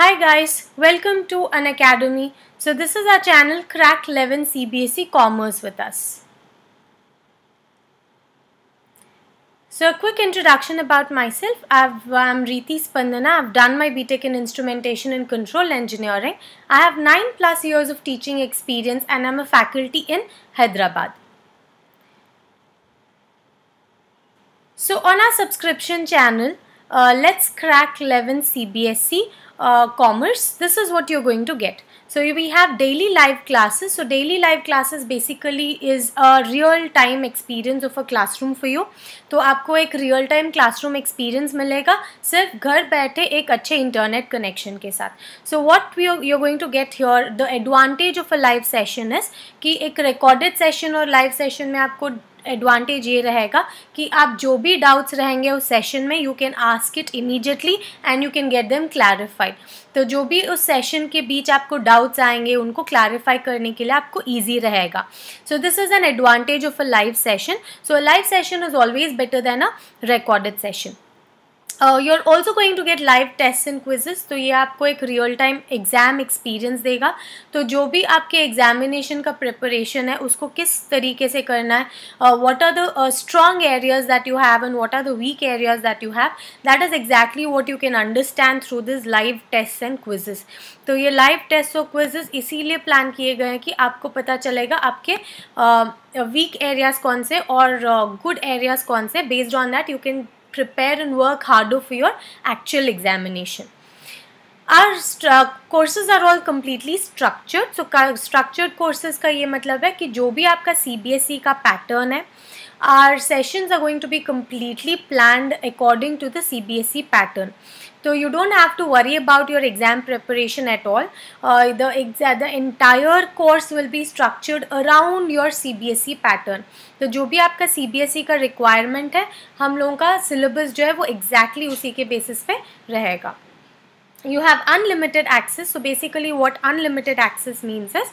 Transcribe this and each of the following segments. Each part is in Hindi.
Hi guys, welcome to an academy. So this is our channel Crack 11 CBSE Commerce with us. So a quick introduction about myself. i am Riti Spandana. I've done my BTEC in Instrumentation and Control Engineering. I have 9 plus years of teaching experience and I'm a faculty in Hyderabad. So on our subscription channel, uh, let's crack 11 CBSE uh, commerce this is what you're going to get so we have daily live classes so daily live classes basically is a real time experience of a classroom for you तो आपको एक रियल टाइम क्लासरूम एक्सपीरियंस मिलेगा सिर्फ घर बैठे एक अच्छे इंटरनेट कनेक्शन के साथ so what you going to get your the advantage of a live session is कि एक रिकॉर्डेड सेशन और लाइव सेशन में आपको एडवांटेज ये रहेगा कि आप जो भी डाउट्स रहेंगे उस सेशन में you can ask it immediately and you can get them clarified तो जो भी उस सेशन के बीच आपको डाउट्स आएंगे उनको क्लैरिफाई करने के लिए आपको ईजी रहेगा so this is an advantage of a live session so a live session is always better than a recorded session you are also going to get live test and quizzes तो ये आपको एक रियल टाइम एग्ज़ाम एक्सपीरियंस देगा तो जो भी आपके एग्जामिनेशन का प्रिपरेशन है उसको किस तरीके से करना है what are the strong areas that you have and what are the weak areas that you have that is exactly what you can understand through this live test and quizzes तो ये लाइव टेस्ट और क्विजेस इसीलिए प्लान किए गए हैं कि आपको पता चलेगा आपके वीक uh, एरियाज़ कौन से और गुड uh, एरियाज़ कौन से based on that you can prepare and work harder for your actual examination our courses are all completely structured so structured courses का ये मतलब है कि जो भी आपका CBSE का pattern है our sessions are going to be completely planned according to the CBSE pattern तो you don't have to worry about your exam preparation at all the exam the entire course will be structured around your C B S E pattern तो जो भी आपका सी बी एस ई का रिक्वायरमेंट है हम लोगों का सिलेबस जो है वो एग्जैक्टली उसी के बेसिस पे रहेगा you have unlimited access so basically what unlimited access means is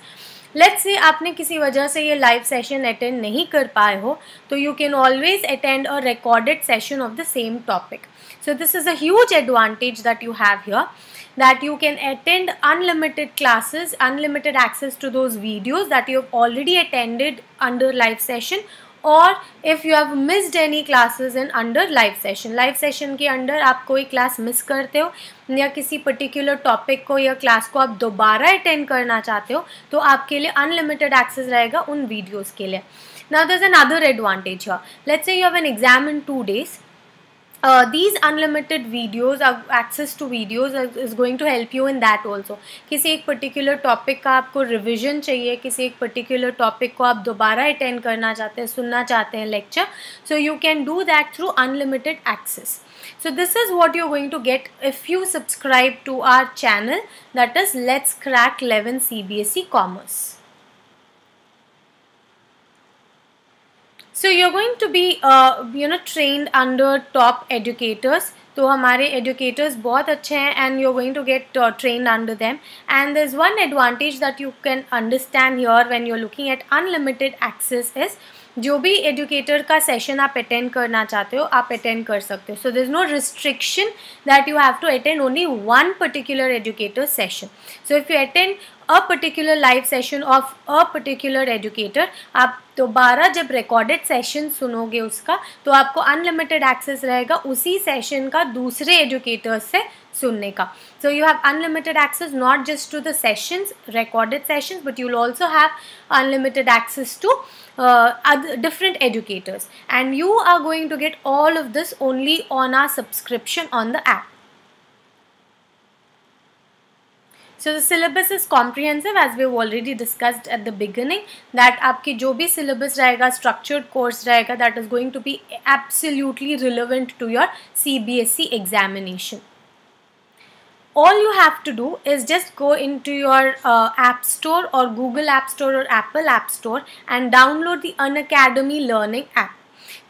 let's say आपने किसी वजह से ये लाइव सेशन अटेंड नहीं कर पाए हो तो you can always attend a recorded session of the same topic so this is a huge advantage that you have here that you can attend unlimited classes unlimited access to those videos that you have already attended under live session और if you have missed any classes in under live session live session के अंडर आप कोई क्लास मिस करते हो या किसी पर्टिकुलर टॉपिक को या क्लास को आप दोबारा अटेंड करना चाहते हो तो आपके लिए अनलिमिटेड एक्सेस रहेगा उन वीडियोज़ के लिए now there's another advantage let's say you have an exam in two days uh, these unlimited videos access to videos is going to help you in that also किसी एक particular topic का आपको revision चाहिए किसी एक particular topic को आप दोबारा attend करना चाहते हैं सुनना चाहते हैं lecture so you can do that through unlimited access so this is what you're going to get if you subscribe to our channel that is let's crack 11 CBSE commerce so you're going to be uh, you know trained under top educators तो हमारे educators बहुत अच्छे हैं and you're going to get uh, trained under them and there's one advantage that you can understand here when you're looking at unlimited access is जो भी educator का session आप attend करना चाहते हो आप attend कर सकते हो so there's no restriction that you have to attend only one particular educator session so if you attend a particular live session of a particular educator आप दोबारा जब रिकॉर्डेड सेशन सुनोगे उसका तो आपको अनलिमिटेड एक्सेस रहेगा उसी सेशन का दूसरे एजुकेटर्स से सुनने का so you have unlimited access not just to the sessions recorded sessions but you also have unlimited access to different educators and you are going to get all of this only on our subscription on the app so the syllabus is comprehensive as we already discussed at the beginning that आपके जो भी सिलेबस रहेगा स्ट्रक्चर्ड कोर्स रहेगा that is going to be absolutely relevant to your C B S E examination you have to do is just go in to your uh, store और गूगल google स्टोर और Apple apple store and download the Unacademy learning app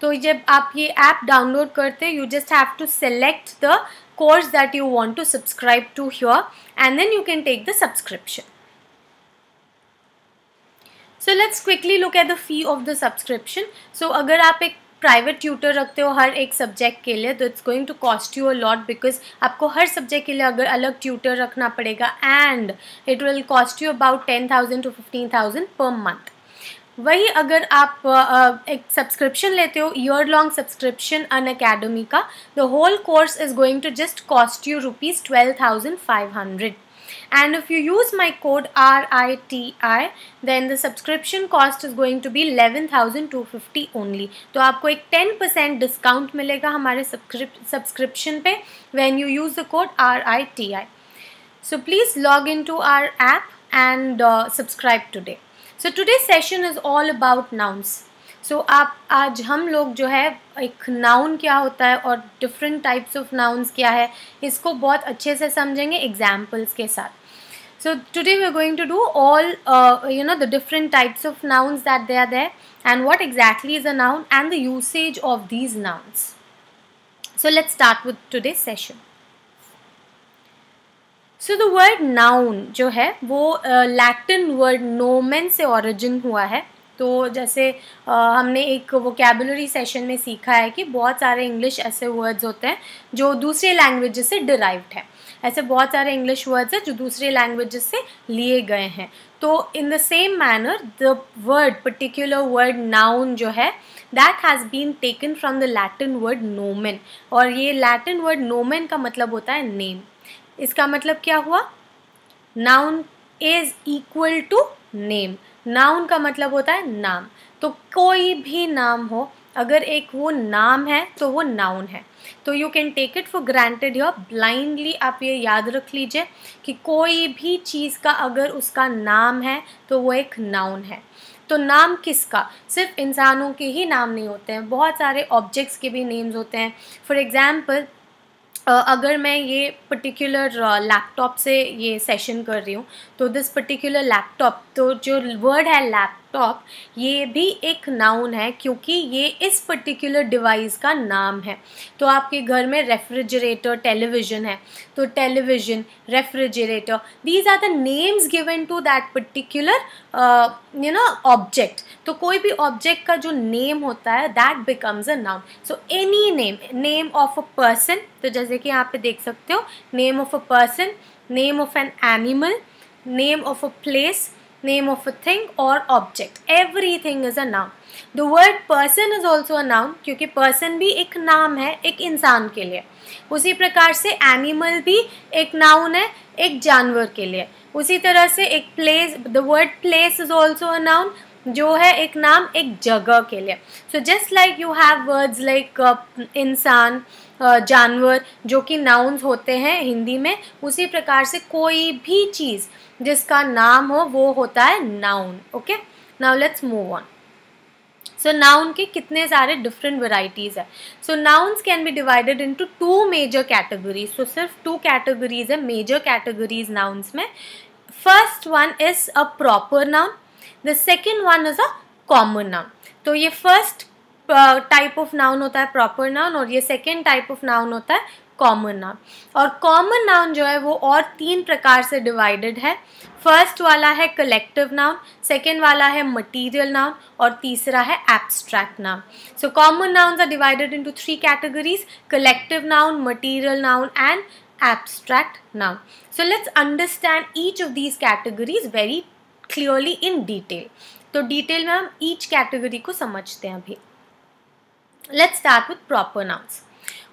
तो जब आप ये ऐप डाउनलोड करते you just have to select the course that you want to subscribe to your and then you can take the subscription. So let's quickly look at the fee of the subscription so अगर आप एक प्राइवेट ट्यूटर रखते हो हर एक सब्जेक्ट के लिए तो it's going to cost you a lot because आपको हर सब्जेक्ट के लिए अगर अलग ट्यूटर रखना पड़ेगा and it will cost you about ten thousand to fifteen thousand per month वही अगर आप एक सब्सक्रिप्शन लेते हो year long subscription Unacademy का the whole course is going to just cost you rupees twelve thousand five hundred and if you use my code RITI then the subscription cost is going to be 11,250 only तो आपको एक 10% discount मिलेगा हमारे subscription पे when you use the code RITI so please log into our app and uh, subscribe today so today session is all about nouns so आप आज हम लोग जो है एक नाउन क्या होता है और डिफरेंट टाइप्स ऑफ नाउन्स क्या है इसको बहुत अच्छे से समझेंगे एग्जाम्पल्स के साथ so today we are going to do all you know the different types of nouns that they are there and what exactly is a noun and the usage of these nouns so let start with today session so the word noun जो है वो लैटिन वर्ड नोमेन से ऑरिजिन हुआ है तो जैसे आ, uh, हमने एक वो कैबुलरी सेशन में सीखा है कि बहुत सारे इंग्लिश ऐसे वर्ड्स होते हैं जो दूसरे लैंग्वेज से डिराइव्ड हैं ऐसे बहुत सारे इंग्लिश वर्ड्स हैं जो दूसरे लैंग्वेज से लिए गए हैं तो in the same manner the word particular word noun जो है that has been taken from the Latin word nomen और ये लैटिन वर्ड नोमेन का मतलब होता है नेम इसका मतलब क्या हुआ noun is equal to name noun का मतलब होता है नाम तो कोई भी नाम हो अगर एक वो नाम है तो वो नाउन है तो you can take it for granted your blindly आप ये याद रख लीजिए कि कोई भी चीज़ का अगर उसका नाम है तो वो एक नाउन है तो नाम किसका सिर्फ इंसानों के ही नाम नहीं होते हैं बहुत सारे ऑब्जेक्ट्स के भी नेम्स होते हैं फॉर एग्ज़ाम्पल अगर मैं ये पर्टिकुलर लैपटॉप से ये सेशन कर रही हूँ तो दिस पर्टिकुलर लैपटॉप तो जो वर्ड है लैप लैपटॉप ये भी एक नाउन है क्योंकि ये इस पर्टिकुलर डिवाइस का नाम है तो आपके घर में रेफ्रिजरेटर टेलीविज़न है तो television refrigerator these are the names given to that particular you know object तो कोई भी ऑब्जेक्ट का जो नेम होता है that becomes a noun so any name name of a person तो जैसे कि यहाँ पे देख सकते हो name of a person name of an animal name of a place name of a thing or object. Everything is a noun. The word person is also a noun क्योंकि पर्सन भी एक नाम है एक इंसान के लिए उसी प्रकार से एनिमल भी एक नाउन है एक जानवर के लिए उसी तरह से एक place the word place is also a noun जो है एक नाम एक जगह के लिए so just like you have words like इंसान uh, जानवर जो कि नाउन्स होते हैं हिंदी में उसी प्रकार से कोई भी चीज़ जिसका नाम हो वो होता है noun okay now let's move on so noun के कितने सारे डिफरेंट वेराइटीज़ है so nouns can be divided into major categories सो सिर्फ टू कैटेगरीज है मेजर कैटेगरीज नाउन्स में first one is a proper noun the second one is a common noun तो ये फर्स्ट टाइप ऑफ नाउन होता है प्रॉपर नाउन और ये सेकेंड टाइप ऑफ नाउन होता है कॉमन नाउन और कॉमन नाउन जो है वो और तीन प्रकार से डिवाइडेड है फर्स्ट वाला है कलेक्टिव नाउन सेकेंड वाला है मटीरियल नाउन और तीसरा है abstract noun so common noun are divided into three categories collective noun material noun and abstract noun so let's understand each of these categories very clearly in detail तो डिटेल में हम ईच कैटेगरी को समझते हैं अभी let's start with proper nouns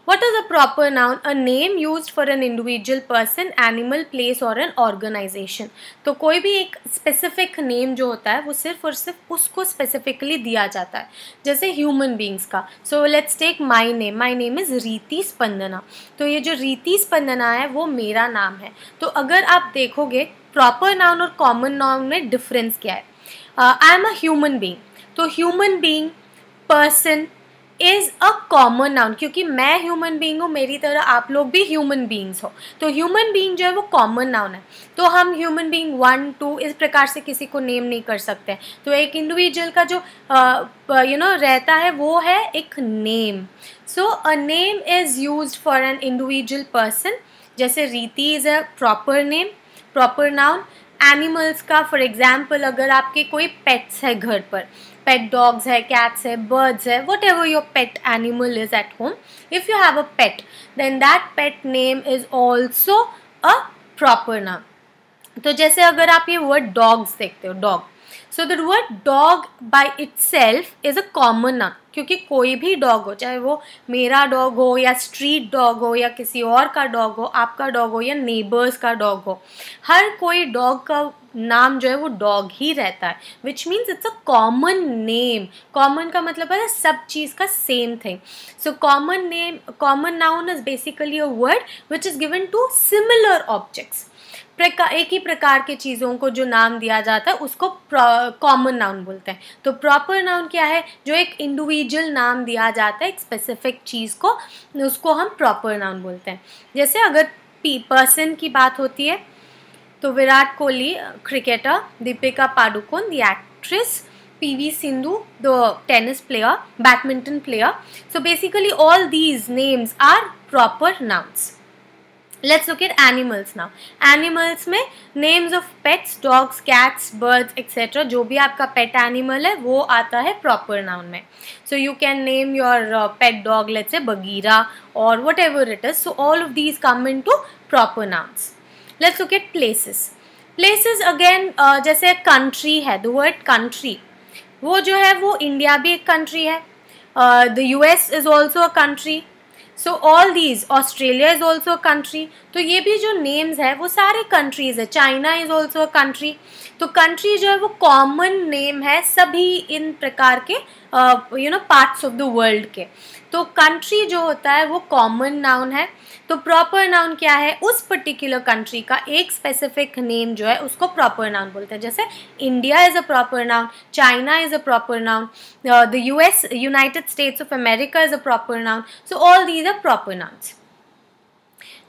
What is a proper noun? A name used for an individual person, animal, place or an organization. तो कोई भी एक specific name जो होता है वो सिर्फ और सिर्फ उसको specifically दिया जाता है जैसे human beings का So let's take my name. My name is रीति स्पंदना तो ये जो रीति स्पंदना है वो मेरा नाम है तो अगर आप देखोगे प्रॉपर नाउन और कॉमन नाउन में डिफरेंस क्या है I am a human being so human being person is a common noun क्योंकि मैं ह्यूमन बींग हूँ मेरी तरह आप लोग भी ह्यूमन बींग्स हो तो ह्यूमन बींग जो है वो कॉमन नाउन है तो हम ह्यूमन बींग वन टू इस प्रकार से किसी को नेम नहीं कर सकते तो एक इंडिविजुअल का जो यू नो रहता है वो है एक name so a name is use for an individual person जैसे Riti is a proper name proper noun animals का फॉर एग्ज़ाम्पल अगर आपके कोई पेट्स है घर पर pet dogs hai cats hai birds hai whatever your pet animal is at home if you have a pet then that pet name is also a proper noun तो जैसे अगर आप ये वर्ड डॉग्स देखते हो dog so the word dog by self is a common ना क्योंकि कोई भी डॉग हो चाहे वो मेरा डॉग हो या स्ट्रीट डॉग हो या किसी और का डॉग हो आपका डॉग हो या नेबर्स का डॉग हो हर कोई डॉग का नाम जो है वो डॉग ही रहता है which means it's a common name common का मतलब है सब चीज़ का same thing so common name common noun is basically a word which is given to similar objects प्रकार एक ही प्रकार के चीज़ों को जो नाम दिया जाता है उसको कॉमन नाउन बोलते हैं तो प्रॉपर नाउन क्या है जो एक इंडिविजुअल नाम दिया जाता है एक स्पेसिफिक चीज़ को उसको हम प्रॉपर नाउन बोलते हैं जैसे अगर पर्सन की बात होती है तो Virat Kohli cricketer Deepika Padukone the actress P V Sindhu the tennis player badminton player so basically all these names are proper nouns let's look it animals now animals में names of pets dogs cats birds etcetera जो भी आपका पेट एनिमल है वो आता है प्रॉपर नाउन में so you can name your pet dog let's a Bagheera और whatever it is so all of these come into proper nouns let's look it places places again जैसे कंट्री है द वर्ड कंट्री वो जो है वो इंडिया भी एक कंट्री है the U S is also a country so all these Australia is also a country तो ये भी जो नेम्स है वो सारे कंट्रीज़ है China is also a country तो कंट्री जो है वो कॉमन नेम है सभी इन प्रकार के you know parts of the world के तो कंट्री जो होता है वो कॉमन नाउन है तो प्रॉपर नाउन क्या है उस पर्टिकुलर कंट्री का एक स्पेसिफिक नेम जो है उसको प्रॉपर नाउन बोलते हैं जैसे India is a proper noun China is a proper noun the US United States of America is a proper noun so all these proper nouns.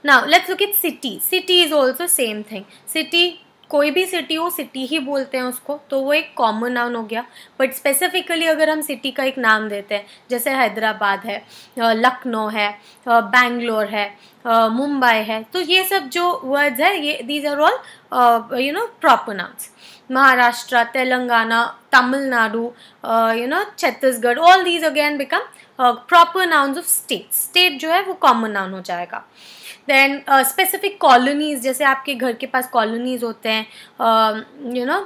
Now let's look at city. City is also same thing. City कोई भी सिटी हो सिटी ही बोलते हैं उसको तो वो एक कॉमन नाउन हो गया बट स्पेसिफिकली अगर हम सिटी का एक नाम देते हैं जैसे हैदराबाद है लखनऊ है बैंगलोर है मुंबई है तो ये सब जो वर्ड्स है ये these are all you know proper nouns Maharashtra Telangana Tamil Nadu you know Chhattisgarh all these again become proper nouns of state state जो है वो कॉमन नाउन हो जाएगा uh, देन स्पेसिफिक कॉलोनीज़ जैसे आपके घर के पास कॉलोनीज़ होते हैं you know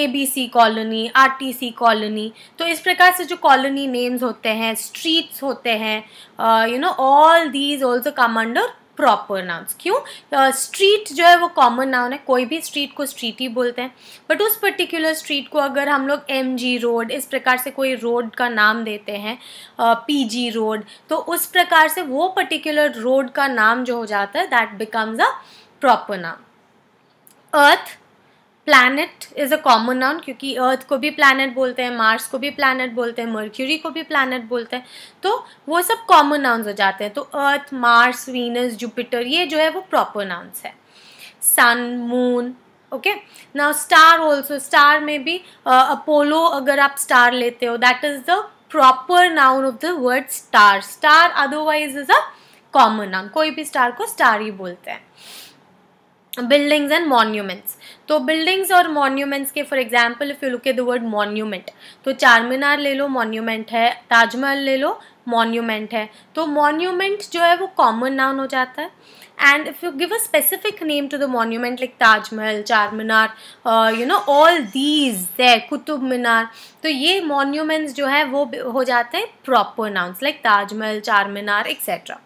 A B C colony R T C colony तो इस प्रकार से जो कॉलोनी नेम्स होते हैं स्ट्रीट्स होते हैं you know all these also come under proper nouns क्यों स्ट्रीट uh, जो है वो कॉमन नाउन है कोई भी स्ट्रीट को स्ट्रीट ही बोलते हैं बट उस पर्टिकुलर स्ट्रीट को अगर हम लोग एम जी रोड इस प्रकार से कोई रोड का नाम देते हैं पी जी रोड तो उस प्रकार से वो पर्टिकुलर रोड का नाम जो हो जाता है दैट बिकम्स अ प्रॉपर नाम earth planet is a common noun क्योंकि अर्थ को भी प्लानट बोलते हैं मार्स को भी प्लानट बोलते हैं मर्क्यूरी को भी प्लानट बोलते हैं तो वो सब कॉमन नाउन्स हो जाते हैं तो अर्थ मार्स वीनस जुपिटर ये जो है वो प्रॉपर नाउन्स है sun moon okay now star also star में भी अपोलो uh, अगर आप स्टार लेते हो that is the proper noun of the word star star otherwise is a common noun कोई भी स्टार को स्टार ही बोलते हैं बिल्डिंग्स एंड मॉन्यूमेंट्स तो बिल्डिंग्स और मॉन्यूमेंट्स के for example if you look at the word monument तो चार मीनार ले लो मॉन्यूमेंट है ताजमहल ले लो मॉन्यूमेंट है तो मॉन्यूमेंट जो है वो कॉमन नाउन हो जाता है and if you give a specific name to the monument like Taj Mahal, Char Minar, uh, you know all these there Kutub Minar तो ये monuments जो है वो हो जाते हैं proper nouns like Taj Mahal, Char Minar etc.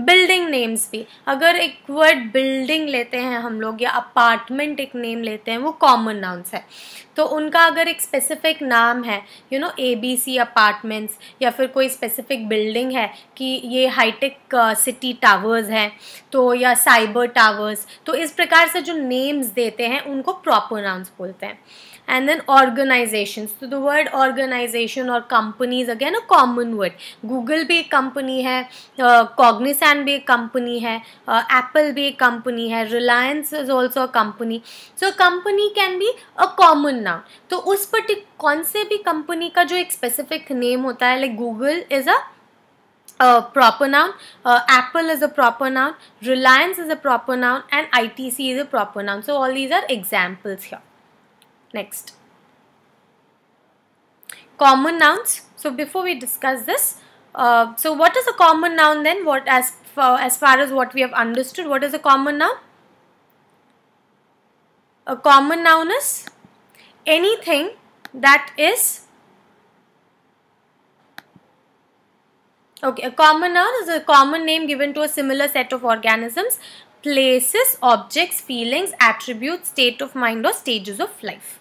Building names भी अगर एक वर्ड बिल्डिंग लेते हैं हम लोग या अपार्टमेंट एक नेम लेते हैं वो कॉमन नाउंस है तो उनका अगर एक स्पेसिफिक नाम है you know A B C apartments या फिर कोई स्पेसिफिक बिल्डिंग है कि ये हाईटेक सिटी टावर्स हैं तो हो या साइबर टावर्स तो इस प्रकार से जो नेम्स देते हैं उनको प्रॉपर नाउन्स बोलते हैं and then organizations so the word organization or companies again a common word google भी एक company है uh, cognizant भी एक company है uh, apple भी एक company है reliance is also a company so company can be a common noun तो उस पर्टिक कौन से भी कंपनी का जो एक स्पेसिफिक नेम होता है like Google is a a proper noun, uh, apple is a proper noun, reliance is a proper noun and ITC is a proper noun. So all these are examples here. Next. Common nouns. So before we discuss this, uh, so what is a common noun then? What as, uh, as far as what we have understood, what is a common noun? A common noun is anything that is Okay, a commoner is a common name given to a similar set of organisms, places, objects, feelings, attributes, state of mind or stages of life.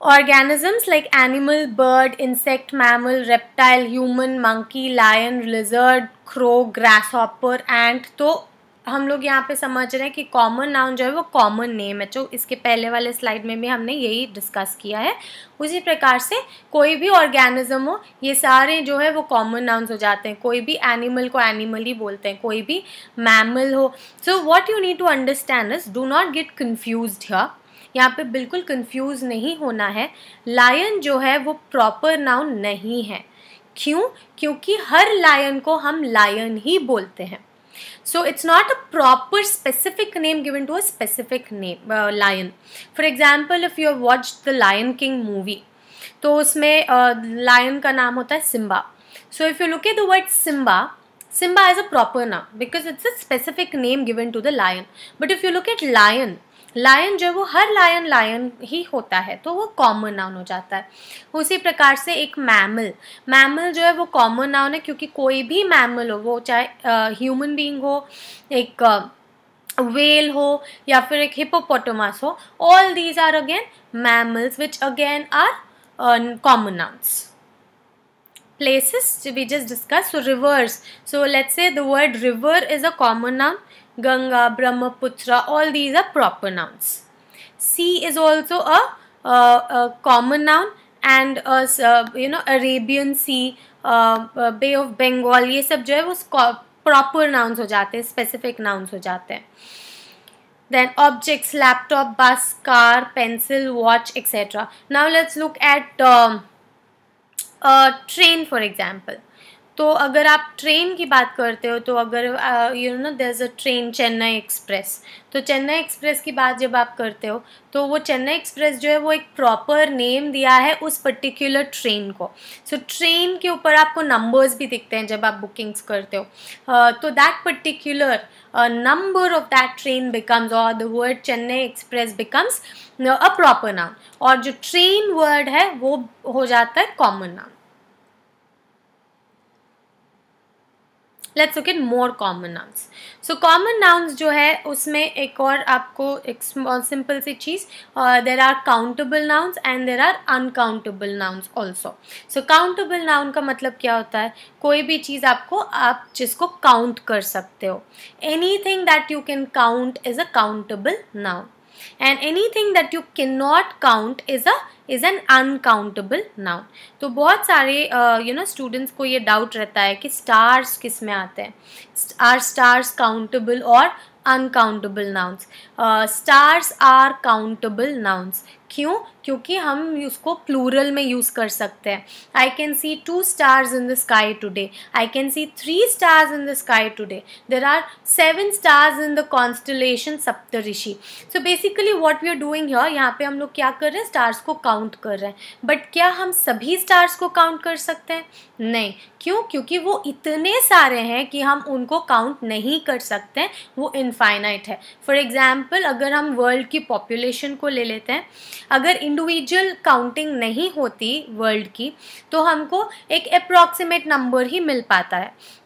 Organisms like animal, bird, insect, mammal, reptile, human, monkey, lion, lizard, crow, grasshopper, ant, though हम लोग यहाँ पे समझ रहे हैं कि कॉमन नाउन जो है वो कॉमन नेम है जो इसके पहले वाले स्लाइड में भी हमने यही डिस्कस किया है उसी प्रकार से कोई भी ऑर्गेनिज्म हो ये सारे जो है वो कॉमन नाउन्स हो जाते हैं कोई भी एनिमल को एनिमल ही बोलते हैं कोई भी मैमल हो so what you need to understand is do not get confuse here यहाँ पे बिल्कुल कंफ्यूज नहीं होना है लायन जो है वो प्रॉपर नाउन नहीं है क्यों क्योंकि हर लायन को हम लायन ही बोलते हैं So it's not a proper specific name given to a specific name uh, lion. For example, if you have watched the Lion King movie, तो उसमें लायन uh, का नाम होता है Simba so if you look at the word Simba Simba is a proper noun because it's a specific name given to the lion. But if you look at lion, lion जो वो हर लायन लायन ही होता है तो वो कॉमन नाउन हो जाता है उसी प्रकार से एक मैमल मैमल जो है वो कॉमन नाउन है क्योंकि कोई भी मैमल हो वो चाहे ह्यूमन बींग हो एक वेल हो या फिर एक हिपोपोटोमास हो all these are again mammals which again are common nouns places we just discussed so rivers so let's say the word river is a common noun Ganga, Brahmaputra, all these are proper nouns. Sea is also a, a, a common noun and a, a, you know Arabian Sea, a, a Bay of Bengal ये सब जो है वो proper nouns हो जाते हैं specific nouns हो जाते हैं then objects laptop bus car pencil watch etc now let's look at uh, a train for example तो अगर आप ट्रेन की बात करते हो तो अगर you know there is a train Chennai Express तो चेन्नई एक्सप्रेस की बात जब आप करते हो तो वो चेन्नई एक्सप्रेस जो है वो एक प्रॉपर नेम दिया है उस पर्टिकुलर ट्रेन को सो so, ट्रेन के ऊपर आपको नंबर्स भी दिखते हैं जब आप बुकिंग्स करते हो तो that particular number of that train becomes और the word Chennai Express becomes a proper noun और जो ट्रेन वर्ड है वो हो जाता है common noun let's look more common nouns so common nouns जो है उसमें एक और आपको एक सिंपल सी चीज़ there are countable nouns and there are uncountable nouns also so countable noun का मतलब क्या होता है कोई भी चीज़ आपको आप जिसको काउंट कर सकते हो anything that you can count is a countable noun and anything that you can not count is a is an uncountable noun तो बहुत सारे यू नो स्टूडेंट्स को ये डाउट रहता है कि स्टार्स किस में आते हैं आर स्टार्स काउंटेबल और uncountable nouns stars are countable nouns क्यों क्योंकि हम उसको प्लूरल में यूज़ कर सकते हैं I can see two stars in the sky today I can see three stars in the sky today there are seven stars in the constellation Saptarishi so basically what we are doing here यहाँ पे हम लोग क्या कर रहे हैं स्टार्स को काउंट कर रहे हैं बट क्या हम सभी स्टार्स को काउंट कर सकते हैं नहीं क्यों क्योंकि वो इतने सारे हैं कि हम उनको काउंट नहीं कर सकते वो इनफाइनाइट है फॉर एग्ज़ाम्पल अगर हम वर्ल्ड की पॉपुलेशन को ले लेते हैं अगर इंडिविजुअल काउंटिंग नहीं होती वर्ल्ड की तो हमको एक अप्रॉक्सीमेट नंबर ही मिल पाता है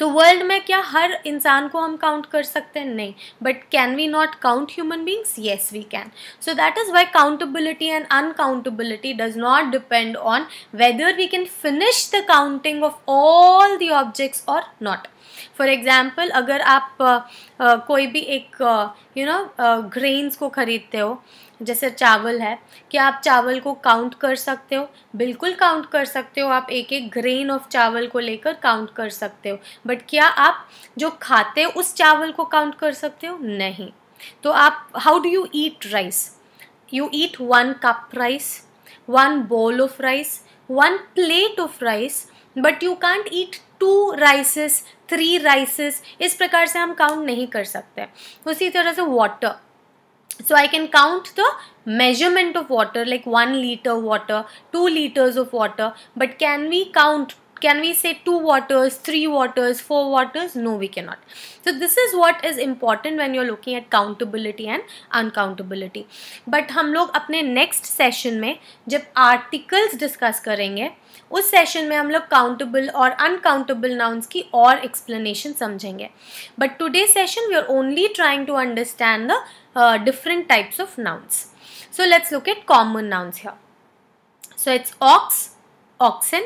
तो वर्ल्ड में क्या हर इंसान को हम काउंट कर सकते हैं नहीं but can we not count human beings yes we can so that is why countability and uncountability does not depend on whether we can finish the counting of all the objects और नॉट फॉर एग्ज़ाम्पल अगर आप uh, uh, कोई भी एक यू नो ग्रेन्स को ख़रीदते हो जैसे चावल है क्या आप चावल को काउंट कर सकते हो बिल्कुल काउंट कर सकते हो आप एक एक ग्रेन ऑफ चावल को लेकर काउंट कर सकते हो बट क्या आप जो खाते हो उस चावल को काउंट कर सकते हो नहीं तो आप how do you eat rice you eat one cup rice one bowl of rice one plate of rice but you can't eat two rices three rices इस प्रकार से हम काउंट नहीं कर सकते उसी तरह से water so I can count the measurement of water like 1 liter water, 2 liters of water but can we count can we say two waters, three waters, four waters? No, we cannot. So this is what is important when you're looking at countability and uncountability. But hum log apne next session mein jab articles discuss karenge उस सेशन में हम लोग काउंटेबल और अनकाउंटेबल नाउन्स की और एक्सप्लेनेशन समझेंगे but today session we are only trying to understand the different types of nouns so let's look at common nouns here so it's ox oxen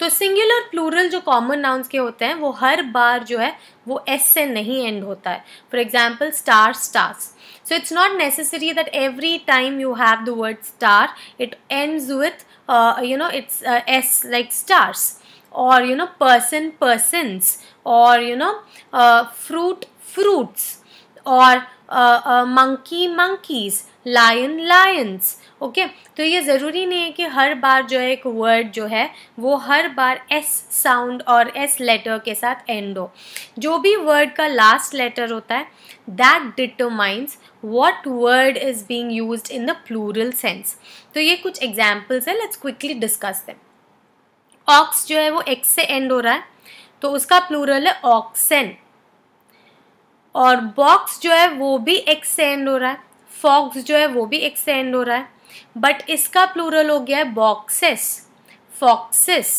तो सिंगुलर प्लूरल जो कॉमन नाउन्स के होते हैं वो हर बार जो है वो एस से नहीं एंड होता है for example star stars so it's not necessary that every time you have the word star it ends with uh, you know it's uh, s like stars or you know person persons or you know uh, fruit fruits or uh, uh, monkey monkeys lion lions okay तो ये ज़रूरी नहीं है कि हर बार जो है एक वर्ड जो है वो हर बार एस साउंड और एस लेटर के साथ एंड हो जो भी वर्ड का लास्ट लेटर होता है that determines what word is being use in the plural sense तो ये कुछ एग्जाम्पल्स है लेट्स क्विकली डिस्कस दें ऑक्स जो है वो एक्स से एंड हो रहा है तो उसका प्लूरल है ऑक्सन और बॉक्स जो है वो भी एक्स से एंड हो रहा है फॉक्स जो है वो भी एक्स से एंड हो रहा है बट इसका प्लूरल हो गया है boxes foxes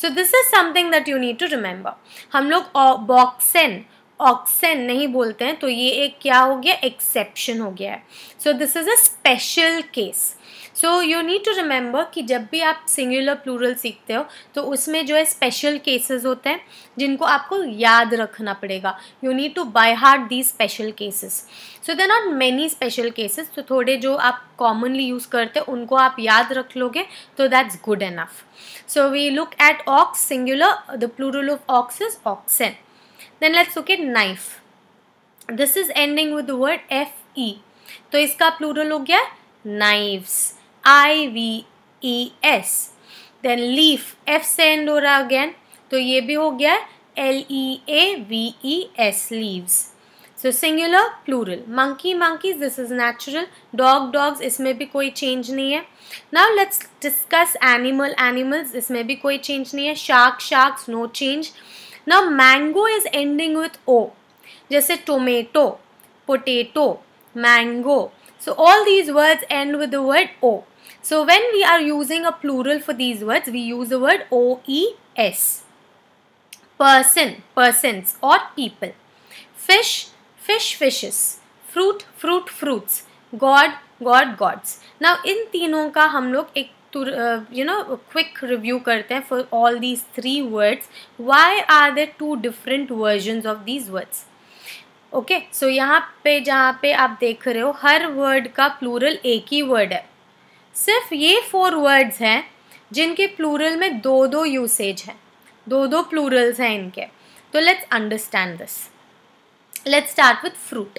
so this is something that you need to remember हम लोग बॉक्सेन ऑक्सेन नहीं बोलते हैं तो ये एक क्या हो गया एक्सेप्शन हो गया है so this is a special case so you need to remember कि जब भी आप सिंगुलर प्लूरल सीखते हो तो उसमें जो है स्पेशल केसेस होते हैं जिनको आपको याद रखना पड़ेगा you need to by heart the special cases so they not many special cases तो थोड़े जो आप कॉमनली यूज़ करते हो उनको आप याद रख लोगे तो that's good enough so we look at ox singular the plural of ox is oxen then let's look at knife this is ending with word F E तो इसका प्लूरल हो गया knives I V E S then leaf F से एंड हो रहा अगेन तो ये भी हो गया L E A V E S leaves so singular plural monkey monkeys this is natural dog dogs इसमें भी कोई चेंज नहीं है now let's discuss animal animals इसमें भी कोई चेंज नहीं है shark sharks no change now mango is ending with O जैसे tomato potato mango so all these words end with the word O So when we are using a plural for these words, we use the word O-E-S. Person, persons or people. Fish, fish, fishes. Fruit, fruit, fruits. God, God, gods. Now in तीनों ka hum log ek to uh, you know quick review karte hain for all these three words why are there two different versions of these words okay okay, so so यहाँ पे जहाँ पे आप देख रहे हो हर वर्ड का प्लूरल एक ही वर्ड है सिर्फ ये फोर वर्ड्स हैं जिनके प्लूरल में दो दो यूसेज हैं दो दो प्लूरल्स हैं इनके तो let's understand this let's start with fruit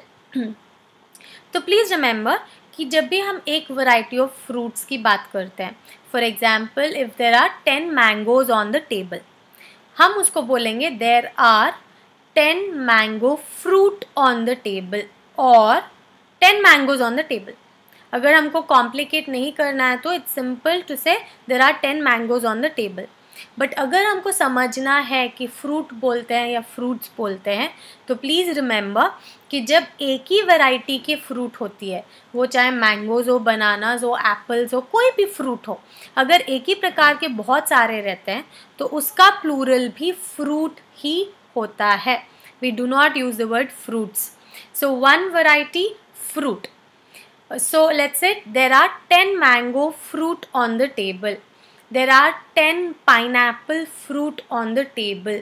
तो प्लीज़ रिमेंबर कि जब भी हम एक वैरायटी ऑफ फ्रूट्स की बात करते हैं for example if there are ten mangoes on the table हम उसको बोलेंगे there are ten mango fruit on the table और ten mangoes on the table अगर हमको कॉम्प्लिकेट नहीं करना है तो it's simple to say there are ten mangoes on the table but अगर हमको समझना है कि फ्रूट बोलते हैं या फ्रूट्स बोलते हैं तो प्लीज़ रिमेंबर कि जब एक ही वैरायटी के फ्रूट होती है वो चाहे मैंगोज़ हो बनानाज हो एप्पल्स हो कोई भी फ्रूट हो अगर एक ही प्रकार के बहुत सारे रहते हैं तो उसका प्लूरल भी फ्रूट ही होता है we do not use the word fruits so one variety fruit So let's say there are 10 mango fruit on the table. There are 10 pineapple fruit on the table.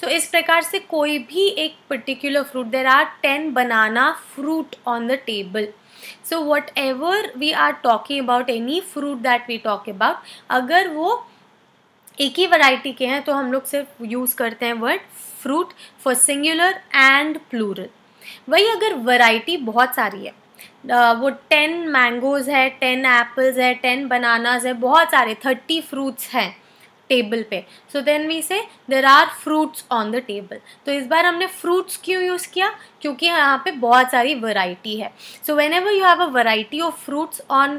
So so, इस प्रकार से कोई भी एक particular fruit there are ten banana fruit on the table so what we are talking about any fruit that we talk about अगर वो एक ही वैरायटी के हैं तो हम लोग सिर्फ यूज़ करते हैं word fruit for singular and plural वही अगर वैरायटी बहुत सारी है वो टेन मैंगोज़ है टेन एप्पल्स है टेन बनानाज है बहुत सारे थर्टी फ्रूट्स हैं टेबल पे सो then we say there are fruits on the table तो इस बार हमने फ्रूट्स क्यों यूज़ किया क्योंकि यहाँ पे बहुत सारी वराइटी है so when you have a variety of fruits on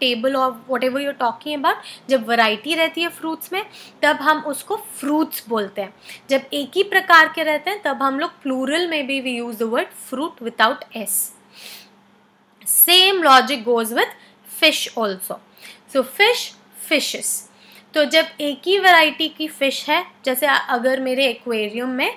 table और what you're talking about जब वराइटी रहती है फ्रूट्स में तब हम उसको फ्रूट्स बोलते हैं जब एक ही प्रकार के रहते हैं तब हम लोग प्लूरल में भी we use the word fruit without S same logic goes with fish also so fish fishes तो जब एक ही वैरायटी की फ़िश है जैसे अगर मेरे एक्वेरियम में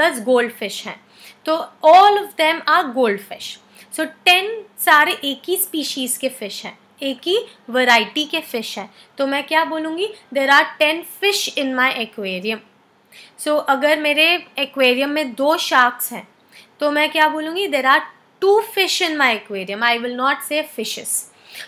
दस गोल्ड फिश हैं तो all of them are gold fish so ten सारे एक ही स्पीशीज़ के फ़िश हैं एक ही वैरायटी के फ़िश हैं तो मैं क्या बोलूँगी there are ten fish in my aquarium so अगर मेरे एक्वेरियम में दो शार्क्स हैं तो मैं क्या बोलूँगी there are two fish in my aquarium I will not say fishes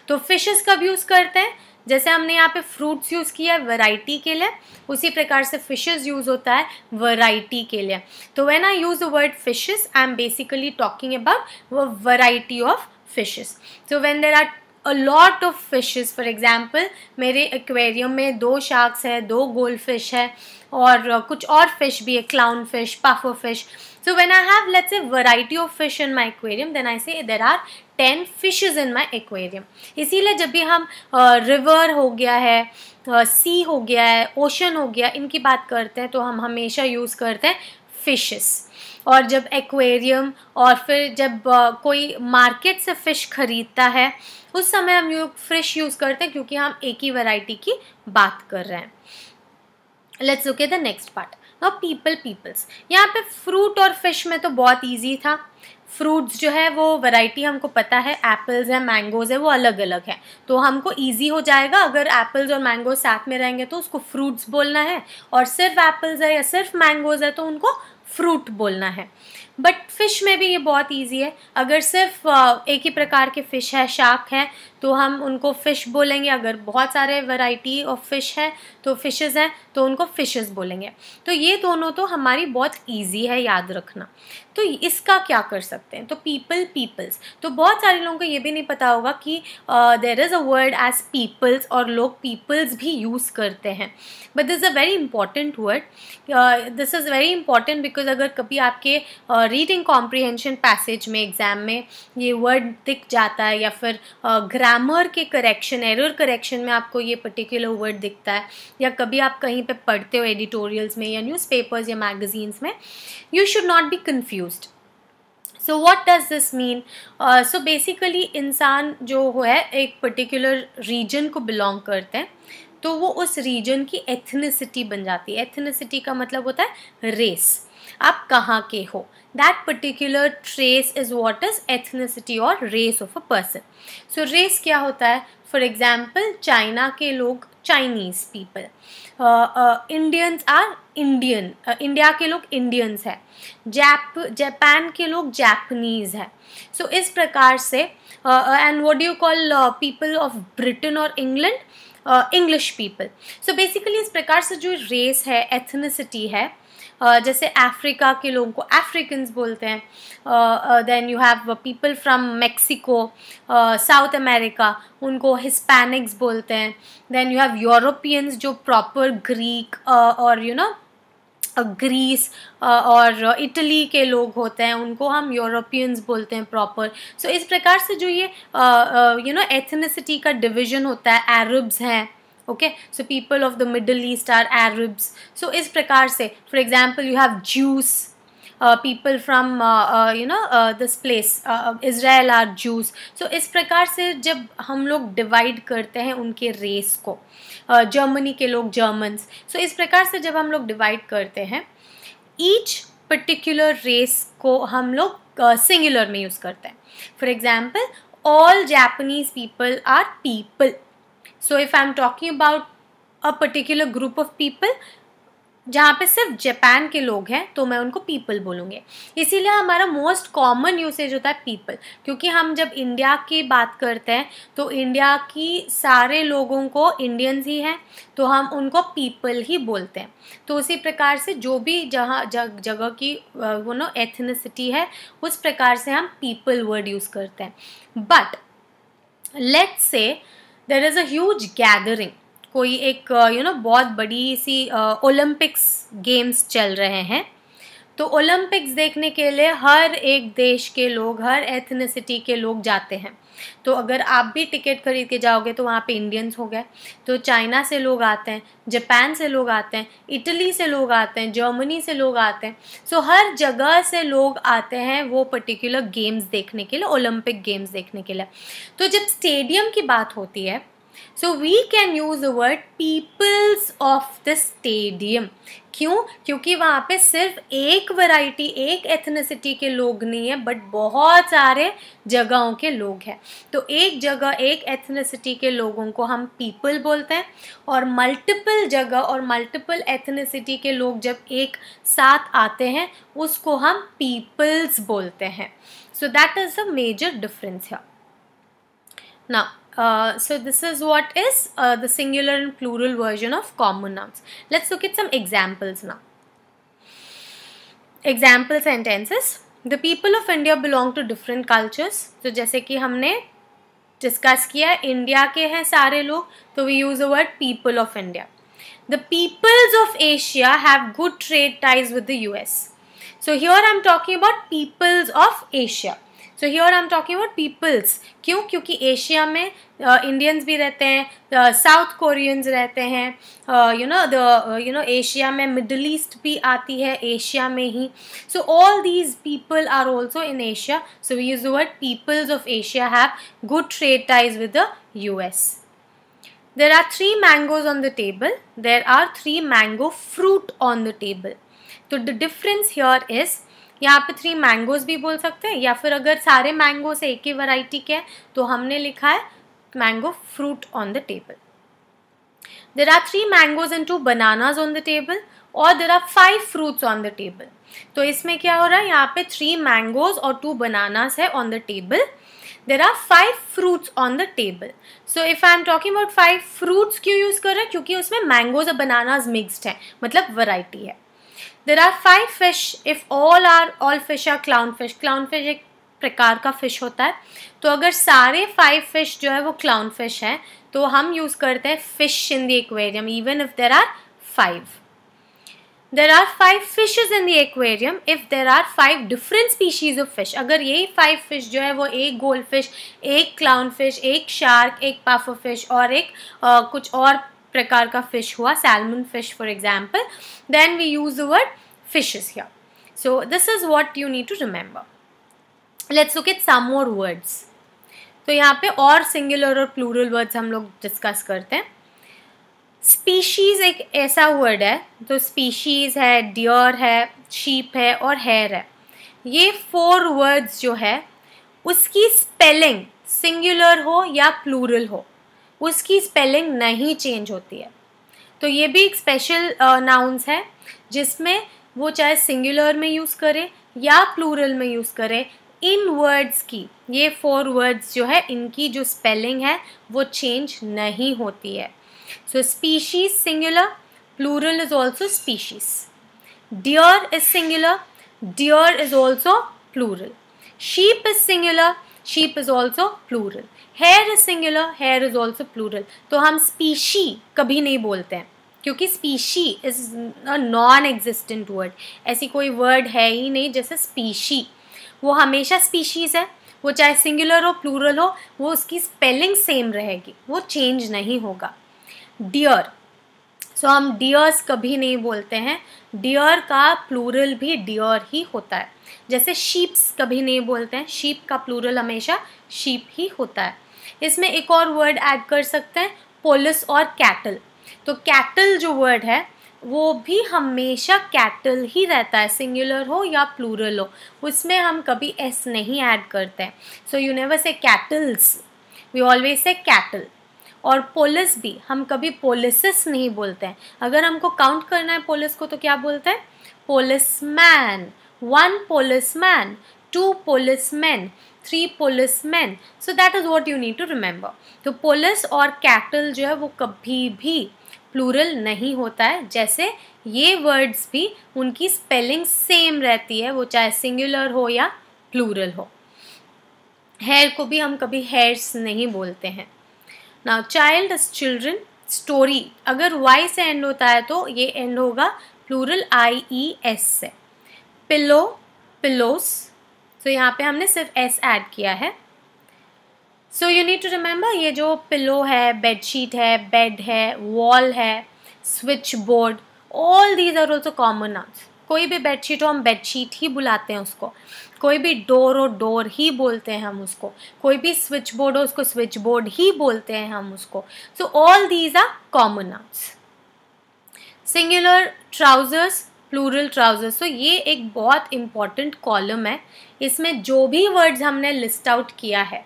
तो फिशेस कब यूज़ करते हैं जैसे हमने यहाँ पे फ्रूट्स यूज़ किया है वराइटी के लिए उसी प्रकार से फिशेस यूज़ होता है वराइटी के लिए तो when I use the word fishes I am basically talking about variety of fishes तो when there are a lot of fishes for example मेरे एक्वेरियम में दो शार्क्स है दो गोल्ड फिश है और कुछ और फिश भी है clown fish puffer fish So when I have let's say variety of fish in my aquarium then I say there are ten fishes in my aquarium इसीलिए जब भी हम रिवर हो गया है सी हो गया है ओशन हो गया इनकी बात करते हैं तो हम हमेशा यूज़ करते हैं फिशेस और जब एक्वेरियम और फिर जब uh, कोई मार्केट से फ़िश ख़रीदता है उस समय हम यू फिश यूज़ करते हैं क्योंकि हम एक ही वैरायटी की बात कर रहे हैं let's look at the next part और पीपल पीपल्स यहाँ पे फ्रूट और फिश में तो बहुत ईजी था फ्रूट्स जो है वो वैरायटी हमको पता है एप्पल्स है मैंगोज़ है वो अलग अलग है तो हमको इजी हो जाएगा अगर एप्पल्स और मैंगोज साथ में रहेंगे तो उसको फ्रूट्स बोलना है और सिर्फ एप्पल्स है या सिर्फ मैंगोज़ है तो उनको फ्रूट बोलना है बट फिश में भी ये बहुत इजी है अगर सिर्फ एक ही प्रकार के फ़िश है शार्क है तो हम उनको फ़िश बोलेंगे अगर बहुत सारे वैरायटी ऑफ फ़िश है तो फ़िशेज़ हैं तो उनको फ़िशेज़ बोलेंगे तो ये दोनों तो हमारी बहुत ईजी है याद रखना तो इसका क्या कर सकते हैं तो पीपल पीपल्स तो बहुत सारे लोगों को ये भी नहीं पता होगा कि there is a word as peoples और लोग पीपल्स भी यूज़ करते हैं but this a very important word this is very important because अगर कभी आपके रीडिंग कॉम्प्रीहेंशन पैसेज में एग्ज़ाम में ये वर्ड दिख जाता है या फिर uh, ग्रामर के करेक्शन एरर करेक्शन में आपको ये पर्टिकुलर वर्ड दिखता है या कभी आप कहीं पे पढ़ते हो एडिटोरियल्स में या न्यूज़पेपर्स या मैगजीन्स में you should not be confuse so what does this mean so basically इंसान जो है एक पर्टिकुलर रीजन को बिलोंग करते हैं तो वो उस रीजन की एथनिसिटी बन जाती है एथनिसिटी का मतलब होता है रेस आप कहाँ के हो that particular trace is what is ethnicity और race of a person so race क्या होता है फॉर एग्जाम्पल चाइना के लोग Chinese people Indians are Indian India के लोग इंडियंस है जैप जापान के लोग जैपनीज हैं सो so, इस प्रकार से and what you call people of Britain और England English people so basically इस प्रकार से जो रेस है एथनिसिटी है जैसे अफ्रीका के लोगों को अफ्रीकन्स बोलते हैं then you have people from Mexico South America उनको हिस्पैनिक्स बोलते हैं देन यू हैव यूरोपियंस जो प्रॉपर ग्रीक और यू नो ग्रीस और इटली के लोग होते हैं उनको हम यूरोपियंस बोलते हैं प्रॉपर सो so, इस प्रकार से जो ये यू नो एथनिसिटी का डिवीजन होता है अरब्स हैं okay so people of the Middle East are arabs so इस प्रकार से for example you have Jews people from you know this place know Israel are Jews so इस प्रकार से जब हम लोग डिवाइड करते हैं उनके रेस को जर्मनी के लोग जर्मन्स सो so, इस प्रकार से जब हम लोग डिवाइड करते हैं ईच पर्टिकुलर रेस को हम लोग सिंगुलर uh, में यूज़ करते हैं for example all Japanese people are people so if I am talking about a particular group of people जहाँ पे सिर्फ जापान के लोग हैं तो मैं उनको पीपल बोलूँगी इसीलिए हमारा मोस्ट कॉमन यूसेज होता है पीपल क्योंकि हम जब इंडिया की बात करते हैं तो इंडिया की सारे लोगों को इंडियंस ही हैं तो हम उनको पीपल ही बोलते हैं तो उसी प्रकार से जो भी जहाँ जग जगह की वो नो एथनिसिटी है उस प्रकार से हम पीपल वर्ड यूज़ करते हैं but let's say there is a huge gathering कोई एक यू uh, नो बहुत बड़ी सी ओलंपिक्स uh, गेम्स चल रहे हैं तो ओलंपिक्स देखने के लिए हर एक देश के लोग हर एथनिसिटी के लोग जाते हैं तो अगर आप भी टिकट खरीद के जाओगे तो वहाँ पे इंडियंस हो गए तो चाइना से लोग आते हैं जापान से लोग आते हैं इटली से लोग आते हैं जर्मनी से लोग आते हैं सो हर जगह से लोग आते हैं वो पर्टिकुलर गेम्स देखने के लिए ओलंपिक गेम्स देखने के लिए तो जब स्टेडियम की बात होती है so we can use the word peoples of the stadium क्यों क्योंकि वहाँ पे सिर्फ एक वैरायटी एक एथनिसिटी के लोग नहीं है बट बहुत सारे जगहों के लोग हैं तो एक जगह एक एथनिसिटी के लोगों को हम पीपल बोलते हैं और मल्टीपल जगह और मल्टीपल एथनिसिटी के लोग जब एक साथ आते हैं उसको हम पीपल्स बोलते हैं so that is a major difference है ना Uh, so this is what is uh, the singular and plural version of common nouns. Let's look at some examples now. Example sentences. The people of India belong to different cultures. So, जैसे कि हमने discuss किया India के हैं सारे लोग, we use the word people of India. The peoples of Asia have good trade ties with the US. So here I'm talking about peoples of Asia. So here I am talking about peoples क्यों क्योंकि एशिया में इंडियंस भी रहते हैं साउथ कोरियंस रहते हैं you know the you know Asia में मिडल ईस्ट भी आती है एशिया में ही so all these people are also in Asia so we use the word peoples of Asia have good trade ties with the U S there are three mangoes on the table there are three mango fruit on the table so the difference here is यहाँ पे थ्री मैंगोज भी बोल सकते हैं या फिर अगर सारे मैंगोज एक ही वैरायटी के हैं तो हमने लिखा है mango fruit on the table there are three mangoes in two bananas on the table और there are five fruits on the table तो इसमें क्या हो रहा है यहाँ पे थ्री मैंगोज और टू बनानाज है on the table there are five fruits on the table so if I am talking about five fruits क्यों यूज कर रहे हैं क्योंकि उसमें मैंगोज और बनानाज मिक्सड मतलब है मतलब वराइटी है there are five fish if all are all fish are clown fish clown fish एक प्रकार का फ़िश होता है तो अगर सारे फाइव फिश जो है वो क्लाउन फिश है तो हम यूज़ करते हैं fish in the aquarium even if there are five there are five fishes in the aquarium if there are five different species of fish अगर यही फाइव फिश जो है वो एक गोल्ड फिश एक क्लाउन फिश एक शार्क एक पाफो फिश और एक आ, कुछ और प्रकार का फिश हुआ salmon fish for example then we use the word fishes here so this is what you need to remember let's look it some more words तो यहाँ पे और सिंगुलर और प्लूरल वर्ड्स हम लोग डिस्कस करते हैं स्पीशीज़ एक ऐसा वर्ड है तो स्पीशीज़ है डियर है शीप है और हेयर है ये फोर वर्ड्स जो है उसकी स्पेलिंग सिंगुलर हो या प्लूरल हो उसकी स्पेलिंग नहीं चेंज होती है तो ये भी एक स्पेशल नाउन्स है जिसमें वो चाहे सिंगुलर में यूज़ करें या प्लूरल में यूज़ करें इन वर्ड्स की ये फोर वर्ड्स जो है इनकी जो स्पेलिंग है वो चेंज नहीं होती है so species singular plural is also species deer is singular deer is also plural sheep is singular sheep is also plural hair is singular hair is also plural तो हम स्पीशी कभी नहीं बोलते हैं क्योंकि specie is a non existent word ऐसी कोई वर्ड है ही नहीं जैसे स्पीशी वो हमेशा स्पीशीज़ है वो चाहे सिंगुलर हो प्लूरल हो वो उसकी स्पेलिंग सेम रहेगी वो चेंज नहीं होगा डियर सो so, हम डियर्स कभी नहीं बोलते हैं डियर का प्लूरल भी डियर ही होता है जैसे शीप्स कभी नहीं बोलते हैं शीप का प्लूरल हमेशा शीप ही होता है इसमें एक और वर्ड ऐड कर सकते हैं पोलिस और कैटल तो कैटल जो वर्ड है वो भी हमेशा कैटल ही रहता है सिंगुलर हो या प्लूरल हो उसमें हम कभी एस नहीं ऐड करते हैं so you never say cattles we always say cattle और पोलिस भी हम कभी पोलिसिस नहीं बोलते हैं अगर हमको काउंट करना है पोलिस को तो क्या बोलते हैं police man one police man two police man three man so that is what you need to remember तो पुलिस और कैटल जो है वो कभी भी प्लूरल नहीं होता है जैसे ये वर्ड्स भी उनकी स्पेलिंग सेम रहती है वो चाहे सिंगुलर हो या प्लूरल हो हेयर को भी हम कभी हेयर्स नहीं बोलते हैं ना चाइल्ड चिल्ड्रन स्टोरी अगर वाई से एंड होता है तो ये एंड होगा प्लूरल आई ई एस से पिलो पिलोस सो so, यहाँ पे हमने सिर्फ एस ऐड किया है so you need to remember ये जो पिलो है बेडशीट है बेड है वॉल है switch board all these are also common nouns कोई भी बेडशीट हो हम बेडशीट ही बुलाते हैं उसको कोई भी डोर हो डोर ही बोलते हैं हम उसको कोई भी स्विच बोर्ड हो उसको स्विच बोर्ड ही बोलते हैं हम उसको so all these are common nouns singular trousers plural trousers तो ये एक बहुत इम्पॉर्टेंट कॉलम है इसमें जो भी वर्ड्स हमने लिस्ट आउट किया है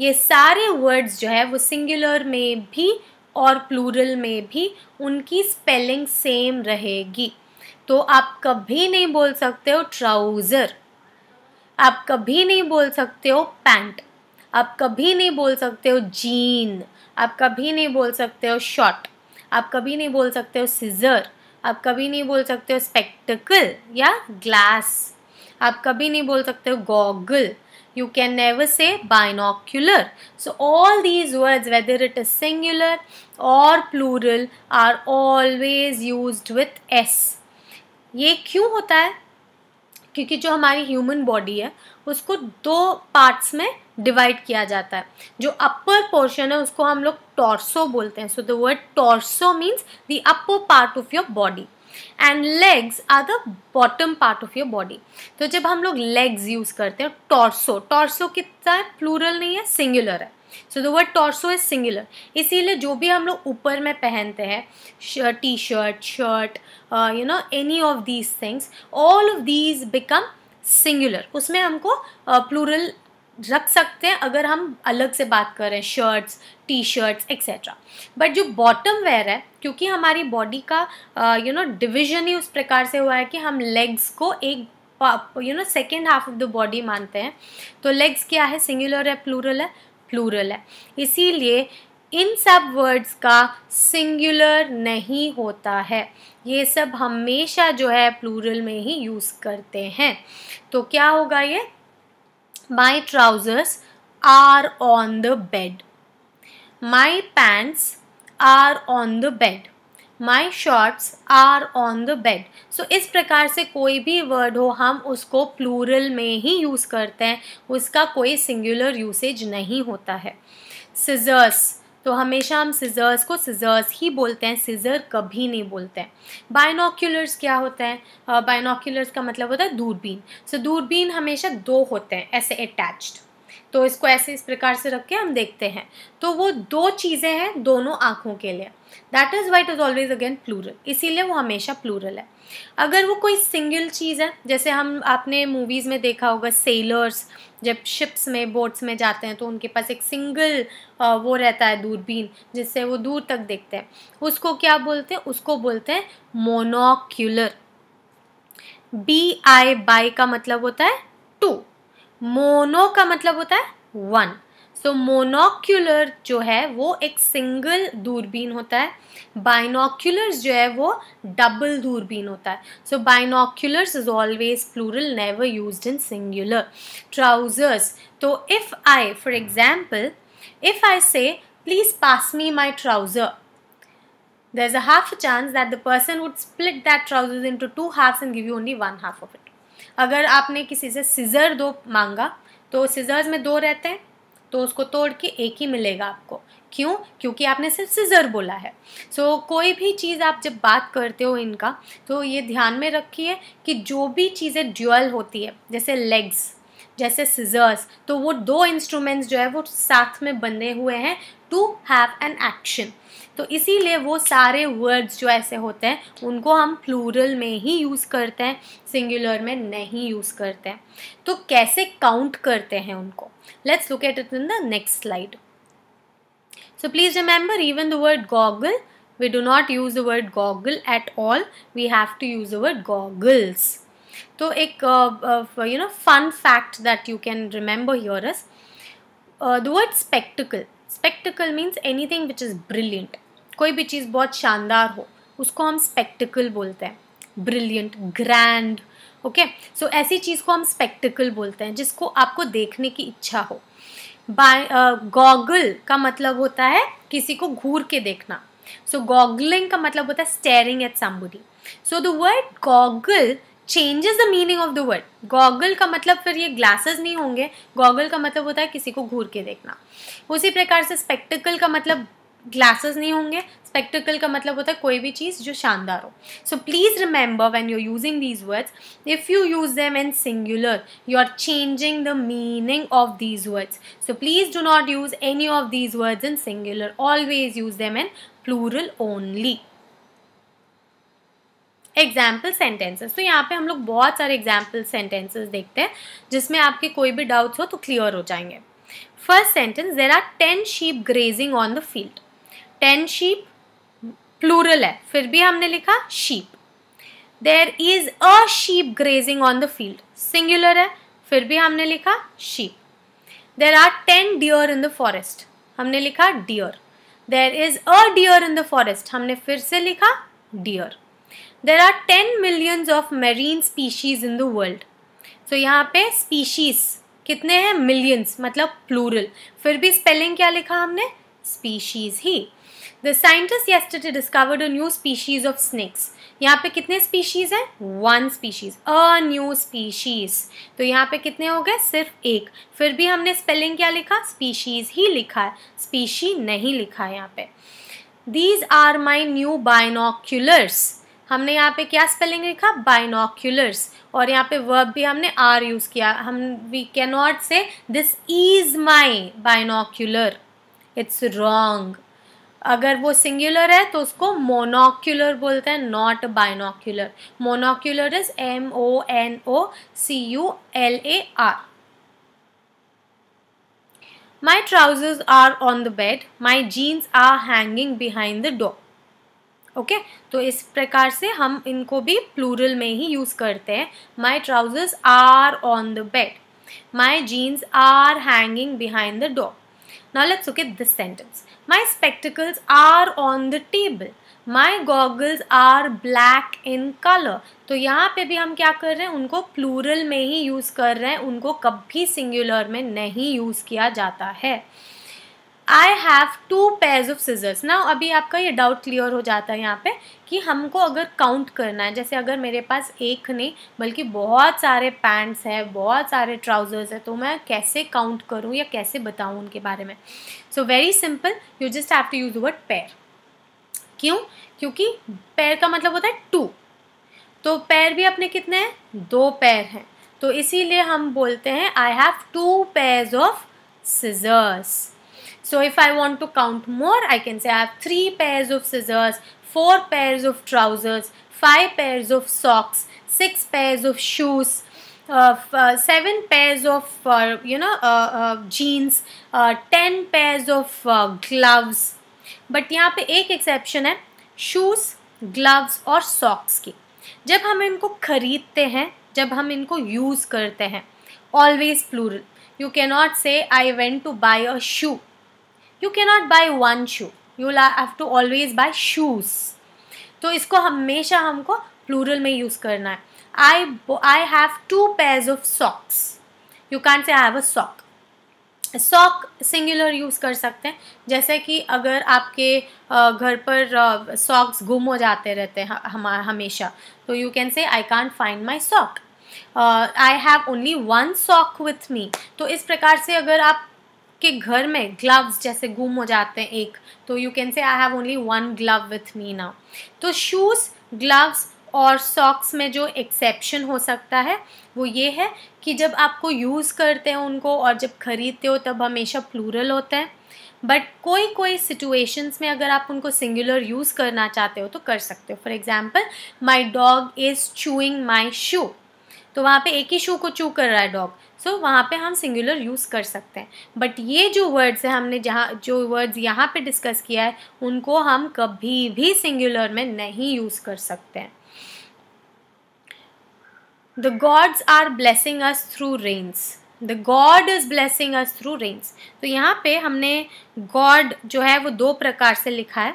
ये सारे वर्ड्स जो है वो सिंगुलर में भी और प्लूरल में भी उनकी स्पेलिंग सेम रहेगी तो आप कभी नहीं बोल सकते हो ट्राउज़र आप कभी नहीं बोल सकते हो पैंट आप कभी नहीं बोल सकते हो जीन आप कभी नहीं बोल सकते हो शॉर्ट आप कभी नहीं बोल सकते हो सीज़र आप कभी नहीं बोल सकते हो स्पेक्टिकल या ग्लास आप कभी नहीं बोल सकते हो goggle you can never say binocular so all these words whether it is singular और plural are always use with S ये क्यों होता है क्योंकि जो हमारी ह्यूमन बॉडी है उसको दो पार्ट्स में डिवाइड किया जाता है जो अपर पोर्शन है उसको हम लोग टॉर्सो बोलते हैं so the word torso means the upper part of your body and legs are the bottom part of your body तो जब हम लोग लेग्स यूज़ करते हैं टॉर्सो टॉर्सो कितना है प्लूरल नहीं है सिंगुलर है so the word torso is singular इसीलिए जो भी हम लोग ऊपर में पहनते हैं T shirt shirt you know any of these things all of these become singular उसमें हमको प्लूरल uh, रख सकते हैं अगर हम अलग से बात करें shirts T shirts etcetera but जो बॉटम वेयर है क्योंकि हमारी बॉडी का यू नो डिविजन ही उस प्रकार से हुआ है कि हम लेग्स को एक you know second half of the body मानते हैं तो लेग्स क्या है सिंगुलर है प्लूरल है प्लूरल है इसीलिए इन सब वर्ड्स का सिंगुलर नहीं होता है ये सब हमेशा जो है प्लूरल में ही यूज़ करते हैं तो क्या होगा ये My trousers are on the bed. My pants are on the bed. My shorts are on the bed so इस प्रकार से कोई भी वर्ड हो हम उसको प्लूरल में ही यूज़ करते हैं उसका कोई सिंगुलर यूसेज नहीं होता है सिजर्स तो हमेशा हम सिज़र्स को सिज़र्स ही बोलते हैं सिज़र कभी नहीं बोलते हैं बायनोक्यूलर्स क्या होता है बायनोक्यूलर्स का मतलब होता है दूरबीन सो so, दूरबीन हमेशा दो होते हैं ऐसे अटैच्ड तो इसको ऐसे इस प्रकार से रख के हम देखते हैं तो वो दो चीज़ें हैं दोनों आँखों के लिए that is white is always again plural इसीलिए वो हमेशा प्लूरल है अगर वो कोई सिंगल चीज़ है जैसे हम आपने मूवीज़ में देखा होगा सेलर्स जब शिप्स में बोट्स में जाते हैं तो उनके पास एक सिंगल वो रहता है दूरबीन जिससे वो दूर तक देखते हैं उसको क्या बोलते हैं उसको बोलते हैं मोनोक्यूलर बी आई बाई का मतलब होता है मोनो का मतलब होता है वन सो मोनोक्यूलर जो है वो एक सिंगल दूरबीन होता है बाइनोक्यूलर्स जो है वो डबल दूरबीन होता है so binoculars is always plural never use in singular trousers तो if I for example if I say please pass me my trouser there's a half a chance that the person would split that trousers into two halves and give you only one half of it. अगर आपने किसी से सीज़र दो मांगा तो सीज़र्स में दो रहते हैं तो उसको तोड़ के एक ही मिलेगा आपको क्यों क्योंकि आपने सिर्फ सीज़र बोला है सो so, कोई भी चीज़ आप जब बात करते हो इनका तो ये ध्यान में रखिए कि जो भी चीज़ें ड्यूअल होती है जैसे लेग्स जैसे सीजर्स तो वो दो इंस्ट्रूमेंट्स जो है वो साथ में बने हुए हैं टू हैव एन एक्शन तो इसीलिए वो सारे वर्ड्स जो ऐसे होते हैं उनको हम प्लूरल में ही यूज़ करते हैं सिंगुलर में नहीं यूज़ करते हैं तो कैसे काउंट करते हैं उनको let's look at it in the next slide so please remember even the word goggle we do not use the word goggle at all we have to use the word goggles so ek uh, uh, you know fun fact that you can remember here is uh, the word spectacle spectacle means anything which is brilliant कोई भी चीज़ बहुत शानदार हो उसको हम स्पेक्टिकल बोलते हैं ब्रिलियंट ग्रैंड ओके सो ऐसी चीज़ को हम स्पेक्टिकल बोलते हैं जिसको आपको देखने की इच्छा हो बाय गॉगल uh, का मतलब होता है किसी को घूर के देखना सो so, गॉगलिंग का मतलब होता है staring at somebody so the word goggle changes the meaning of the word goggle का मतलब फिर ये ग्लासेस नहीं होंगे गॉगल का मतलब होता है किसी को घूर के देखना उसी प्रकार से स्पेक्टिकल का मतलब ग्लासेस नहीं होंगे स्पेक्टिकल का मतलब होता है कोई भी चीज़ जो शानदार हो so please remember when you using these words if you use them in singular you are changing the meaning of these words so please do not use any of these words in singular always use them in plural only example sentences तो यहाँ पे हम लोग बहुत सारे एग्जाम्पल सेंटेंसेस देखते हैं जिसमें आपके कोई भी डाउट्स हो तो क्लियर हो जाएंगे first sentence there are ten sheep grazing on the field ten sheep plural है फिर भी हमने लिखा sheep there is a sheep grazing on the field singular है फिर भी हमने लिखा sheep there are ten deer in the forest हमने लिखा deer there is a deer in the forest हमने फिर से लिखा deer there are ten millions of marine species in the world so यहाँ पे स्पीशीज कितने हैं मिलियंस मतलब प्लूरल फिर भी स्पेलिंग क्या लिखा हमने स्पीशीज ही the scientist yester discovered a new species of snakes यहाँ पे कितने स्पीशीज हैं one species a new species तो यहाँ पे कितने हो गए सिर्फ एक फिर भी हमने स्पेलिंग क्या लिखा स्पीशीज ही लिखा है स्पीशी नहीं लिखा है यहाँ पे these are my new binoculars हमने यहाँ पे क्या स्पेलिंग लिखा बाइनोक्यूलर्स और यहाँ पे वर्ब भी हमने आर यूज़ किया हम we can not say this is my binocular it's wrong अगर वो सिंगुलर है तो उसको मोनोक्यूलर बोलते हैं not binocular monocular is M O N O C U L A R my trousers are on the bed my jeans are hanging behind the door okay तो इस प्रकार से हम इनको भी प्लूरल में ही यूज़ करते हैं my trousers are on the bed my jeans are hanging behind the door now let's let's this sentence My spectacles are on the table. My goggles are black in colour तो यहाँ पे भी हम क्या कर रहे हैं उनको प्लूरल में ही यूज़ कर रहे हैं उनको कभी सिंगुलर में नहीं यूज़ किया जाता है I have two pairs of scissors ना अभी आपका ये डाउट क्लियर हो जाता है यहाँ पे कि हमको अगर काउंट करना है जैसे अगर मेरे पास एक नहीं बल्कि बहुत सारे पैंट्स हैं बहुत सारे ट्राउज़र्स हैं तो मैं कैसे काउंट करूँ या कैसे बताऊँ उनके बारे में so very simple you just have to use word pair क्यों क्योंकि पैर का मतलब होता है टू तो पैर भी अपने कितने हैं दो पैर हैं तो इसीलिए हम बोलते हैं I have two pairs of scissors So if I want to count more, I can say I have 3 pairs of scissors, 4 pairs of trousers, 5 pairs of socks, 6 pairs of shoes, uh, uh, seven pairs of uh, you know uh, uh, jeans, uh, 10 pairs of uh, gloves. but यहाँ पे एक exception है shoes gloves और socks की जब हम इनको खरीदते हैं जब हम इनको use करते हैं always plural you cannot say i went to buy a shoe you cannot buy one shoe you have to always buy shoes तो इसको हमेशा हमको प्लूरल में यूज़ करना है I I have two pairs of socks you can say have a sock sock singular use कर सकते हैं जैसे कि अगर आपके घर पर सॉक्स गुम हो जाते रहते हैं हमेशा तो you can say I can't find my sock I have only one sock with me तो इस प्रकार से अगर आप के घर में ग्लव्स जैसे गुम हो जाते हैं एक तो you can say I have only one glove with me now तो शूज़ ग्लव्स और सॉक्स में जो एक्सेप्शन हो सकता है वो ये है कि जब आपको यूज़ करते हैं उनको और जब ख़रीदते हो तब हमेशा प्लूरल होता है बट कोई कोई सिचुएशंस में अगर आप उनको सिंगुलर यूज़ करना चाहते हो तो कर सकते हो for example my dog is chewing my shoe तो वहाँ पे एक ही शू को चू कर रहा है डॉग सो so, वहाँ पे हम सिंगुलर यूज़ कर सकते हैं बट ये जो वर्ड्स हैं हमने जहाँ जो वर्ड्स यहाँ पे डिस्कस किया है उनको हम कभी भी सिंगुलर में नहीं यूज़ कर सकते हैं the gods are blessing us through rains the god is blessing us through rains तो यहाँ पे हमने गॉड जो है वो दो प्रकार से लिखा है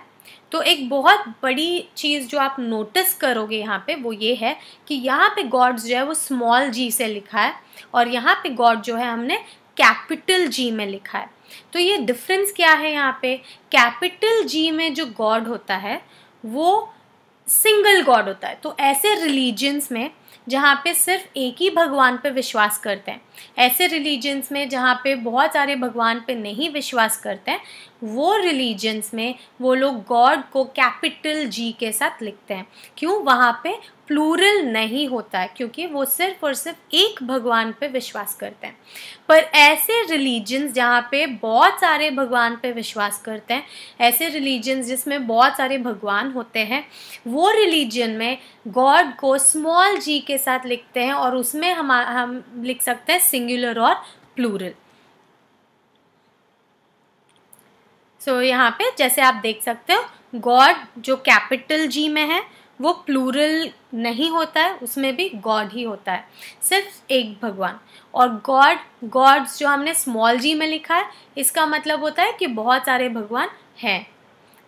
तो एक बहुत बड़ी चीज़ जो आप नोटिस करोगे यहाँ पे वो ये है कि यहाँ पे गॉड्स जो है वो स्मॉल जी से लिखा है और यहाँ पे गॉड जो है हमने कैपिटल जी में लिखा है तो ये डिफरेंस क्या है यहाँ पे कैपिटल जी में जो गॉड होता है वो सिंगल गॉड होता है तो ऐसे रिलीजन्स में जहाँ पे सिर्फ एक ही भगवान पे विश्वास करते हैं ऐसे रिलीजन्स में जहाँ पे बहुत सारे भगवान पे नहीं विश्वास करते हैं वो रिलीजन्स में वो लोग गॉड को कैपिटल जी के साथ लिखते हैं क्यों वहाँ पे प्लूरल नहीं होता है क्योंकि वो सिर्फ और सिर्फ एक भगवान पे विश्वास करते हैं पर ऐसे रिलीजन्स जहाँ पे बहुत सारे भगवान पे विश्वास करते हैं ऐसे रिलीजन्स जिसमें बहुत सारे भगवान होते हैं वो रिलीजन में गॉड को स्मॉल जी के साथ लिखते हैं और उसमें हम हम लिख सकते हैं सिंगुलर और प्लूरल सो so, यहाँ पे जैसे आप देख सकते हो गॉड जो कैपिटल जी में है वो प्लूरल नहीं होता है उसमें भी गॉड ही होता है सिर्फ एक भगवान और गॉड गॉड्स जो हमने स्मॉल जी में लिखा है इसका मतलब होता है कि बहुत सारे भगवान हैं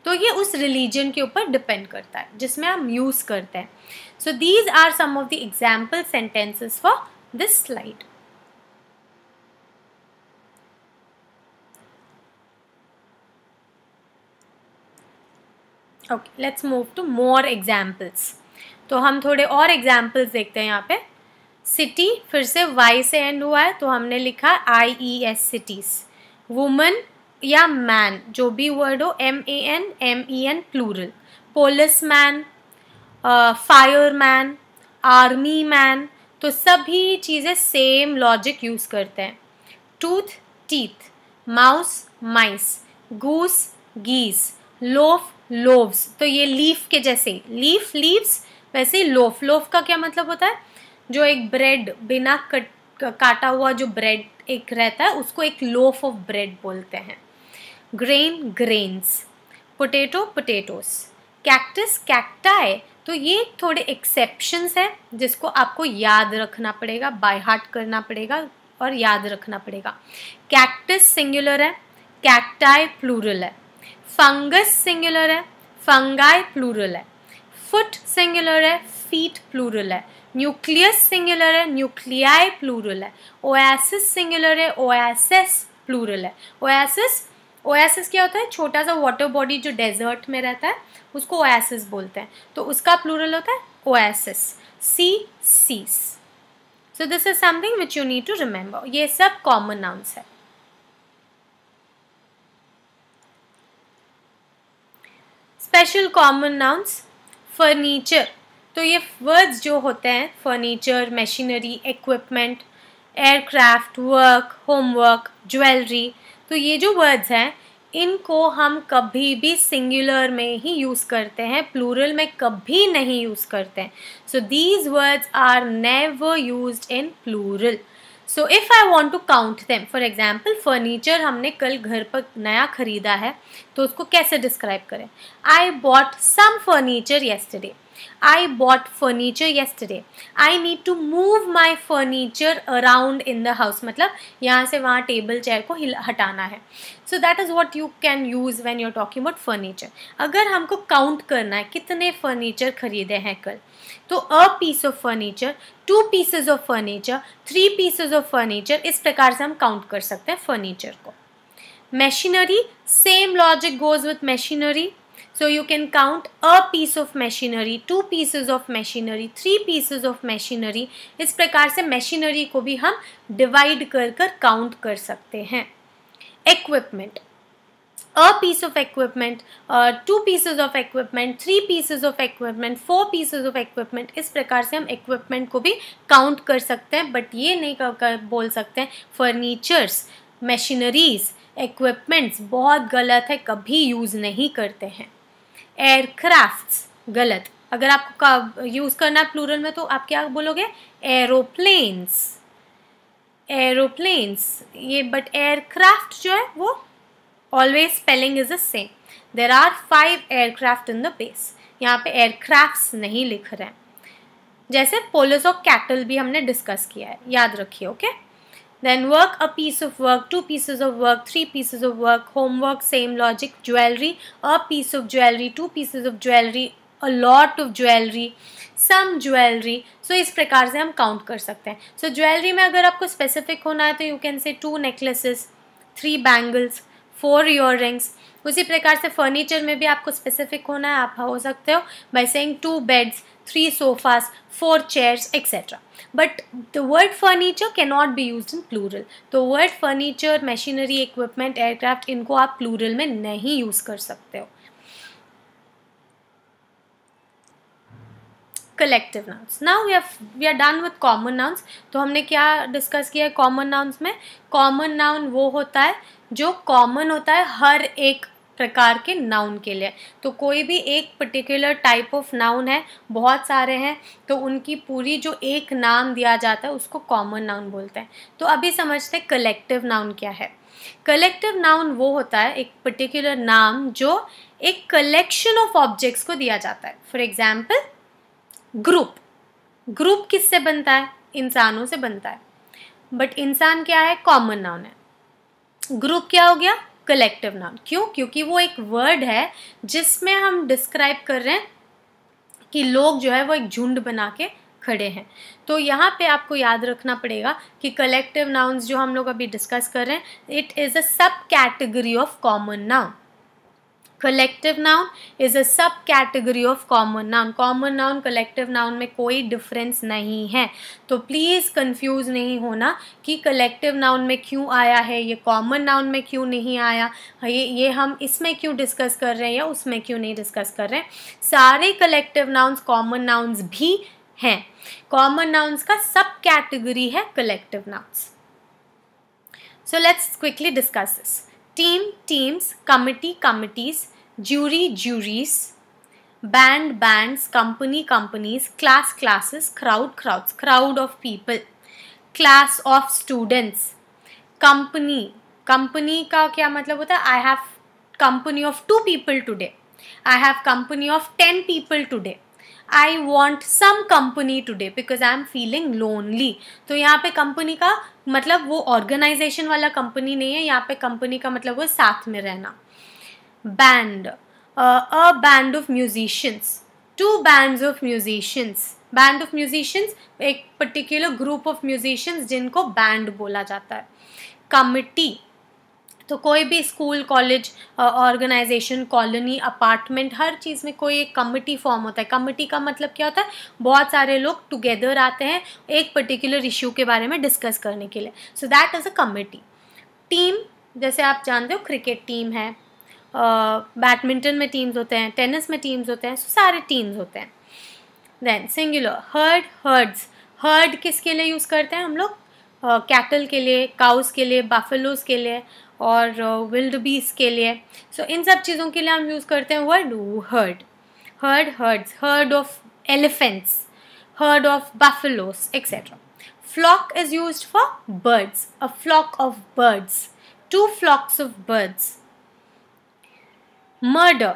तो ये उस रिलीजन के ऊपर डिपेंड करता है जिसमें हम यूज़ करते हैं so these are some of the example sentences for this slide okay let's move to more examples तो हम थोड़े और एग्जाम्पल्स देखते हैं यहाँ पे सिटी फिर से वाई से एंड हुआ है तो हमने लिखा I E S cities woman या मैन जो भी वर्ड हो M A N M E N plural police man fire man army man तो सभी चीज़ें सेम लॉजिक यूज़ करते हैं tooth teeth mouse mice goose geese loaf loaves तो ये लीफ के जैसे लीफ लीव्स वैसे लोफ लोफ का क्या मतलब होता है जो एक ब्रेड बिना कट काटा हुआ जो ब्रेड एक रहता है उसको एक लोफ ऑफ ब्रेड बोलते हैं grain grains potato potatoes cactus cacti तो ये थोड़े एक्सेप्शंस हैं जिसको आपको याद रखना पड़ेगा बाय हार्ट करना पड़ेगा और याद रखना पड़ेगा कैक्टस सिंगुलर है कैक्टाई प्लूरल है फंगस सिंगुलर है फंगाई प्लूरल है फुट सिंगुलर है फीट प्लूरल है न्यूक्लियस सिंगुलर है न्यूक्लियाई प्लूरल है ओएसिस सिंगुलर है ओएसएस प्लूरल है ओएसिस ओएसिस क्या होता है छोटा सा वाटर बॉडी जो डेजर्ट में रहता है उसको ओएसिस बोलते हैं तो उसका प्लूरल होता है ओएसिस सी सीस so this is something which you need to remember ये सब कॉमन नाउंस है स्पेशल कॉमन नाउंस फर्नीचर तो ये वर्ड्स जो होते हैं furniture machinery equipment aircraft work homework jewellery तो ये जो वर्ड्स हैं इनको हम कभी भी सिंगुलर में ही यूज़ करते हैं प्लूरल में कभी नहीं यूज़ करते हैं so these words are never use in plural so if I want to count them for example furniture हमने कल घर पर नया ख़रीदा है तो उसको कैसे डिस्क्राइब करें I bought some furniture yesterday I bought furniture yesterday. I need to move my furniture around in the house. मतलब यहाँ से वहाँ टेबल चेयर को हटाना है so that is what you can use when you're talking about furniture अगर हमको काउंट करना है कितने फर्नीचर खरीदे हैं कल तो a piece of furniture two pieces of furniture three pieces of furniture इस प्रकार से हम काउंट कर सकते हैं फर्नीचर को machinery same logic goes with machinery So you can count a piece of machinery, two pieces of machinery, three pieces of machinery. इस प्रकार से machinery को भी हम divide कर कर count कर सकते हैं Equipment a piece of equipment, uh, two pieces of equipment, three pieces of equipment, four pieces of equipment इस प्रकार से हम equipment को भी count कर सकते हैं but ये नहीं कर, कर, बोल सकते हैं furnitures, machineries, equipments बहुत गलत है कभी यूज़ नहीं करते हैं एयरक्राफ्ट गलत अगर आपको यूज़ करना है प्लूरल में तो आप क्या बोलोगे एरोप्लेन्स एरोप्लेन्स ये बट एयरक्राफ्ट जो है वो always spelling is the same there are five aircraft in the base यहाँ पे एयरक्राफ्ट नहीं लिख रहे हैं जैसे पोलोज ऑफ कैटल भी हमने डिस्कस किया है याद रखिए okay okay? Then work a piece of work, two pieces of work, three pieces of work, homework, same logic, jewelry, a piece of jewelry, two pieces of jewelry, a lot of jewelry some jewellery so इस प्रकार से हम काउंट कर सकते हैं सो so, ज्वेलरी में अगर आपको स्पेसिफिक होना है तो you can say two necklaces three bangles four earrings उसी प्रकार से फर्नीचर में भी आपको स्पेसिफिक होना है आप हो सकते हो by saying two beds sofas four chairs etcetera but the word furniture can not be use in plural तो word furniture machinery equipment aircraft इनको आप प्लूरल में नहीं यूज कर सकते हो collective nouns now we we are done with common nouns तो हमने क्या डिस्कस किया है कॉमन नाउंस में कॉमन नाउन वो होता है जो कॉमन होता है हर एक प्रकार के नाउन के लिए तो कोई भी एक पर्टिकुलर टाइप ऑफ नाउन है बहुत सारे हैं तो उनकी पूरी जो एक नाम दिया जाता है उसको कॉमन नाउन बोलते हैं तो अभी समझते हैं कलेक्टिव नाउन क्या है कलेक्टिव नाउन वो होता है एक पर्टिकुलर नाम जो एक कलेक्शन ऑफ ऑब्जेक्ट्स को दिया जाता है फॉर एग्जाम्पल ग्रुप ग्रुप किससे बनता है इंसानों से बनता है बट इंसान क्या है कॉमन नाउन है ग्रुप क्या हो गया कलेक्टिव नाउन क्यों क्योंकि वो एक वर्ड है जिसमें हम डिस्क्राइब कर रहे हैं कि लोग जो है वो एक झुंड बना के खड़े हैं तो यहाँ पे आपको याद रखना पड़ेगा कि कलेक्टिव नाउन्स जो हम लोग अभी डिस्कस कर रहे हैं it is a sub category of common noun collective noun is a sub category of common noun common noun collective noun में कोई डिफरेंस नहीं है तो प्लीज़ कन्फ्यूज़ नहीं होना कि कलेक्टिव नाउन में क्यों आया है ये कॉमन नाउन में क्यों नहीं आया हाँ, ये ये हम इसमें क्यों डिस्कस कर रहे हैं या उसमें क्यों नहीं डिस्कस कर रहे हैं सारे कलेक्टिव नाउन्स कॉमन नाउन्स भी हैं कॉमन नाउन्स का सब कैटेगरी है collective nouns so let's quickly discuss this team teams committee committees jury juries band bands company companies class classes crowd crowds crowd of people class of students company company का क्या मतलब होता है I have company of two people today I have company of ten people today I want some company today because I'm feeling lonely तो यहाँ पे कंपनी का मतलब वो ऑर्गेनाइजेशन वाला कंपनी नहीं है यहाँ पे कंपनी का मतलब वो साथ में रहना band a band of musicians two bands of musicians. Band of musicians एक पर्टिकुलर ग्रुप ऑफ musicians जिनको बैंड बोला जाता है कमिटी तो कोई भी school college organisation colony apartment हर चीज़ में कोई एक कमिटी फॉर्म होता है कमिटी का मतलब क्या होता है बहुत सारे लोग टुगेदर आते हैं एक पर्टिकुलर इशू के बारे में डिस्कस करने के लिए so that is a committee team जैसे आप जानते हो क्रिकेट टीम है बैडमिंटन में टीम्स होते हैं टेनिस में टीम्स होते हैं सो सारे टीम्स होते हैं then singular herd herds herd किसके लिए यूज़ करते हैं हम लोग कैटल uh, के लिए काउस के लिए बाफेलोज के लिए और विल्ड uh, बीस के लिए सो so, इन सब चीज़ों के लिए हम यूज़ करते हैं word herd herd herds herd of elephants herd of buffaloes etcetera flock is use for birds a flock of birds two flocks of birds murder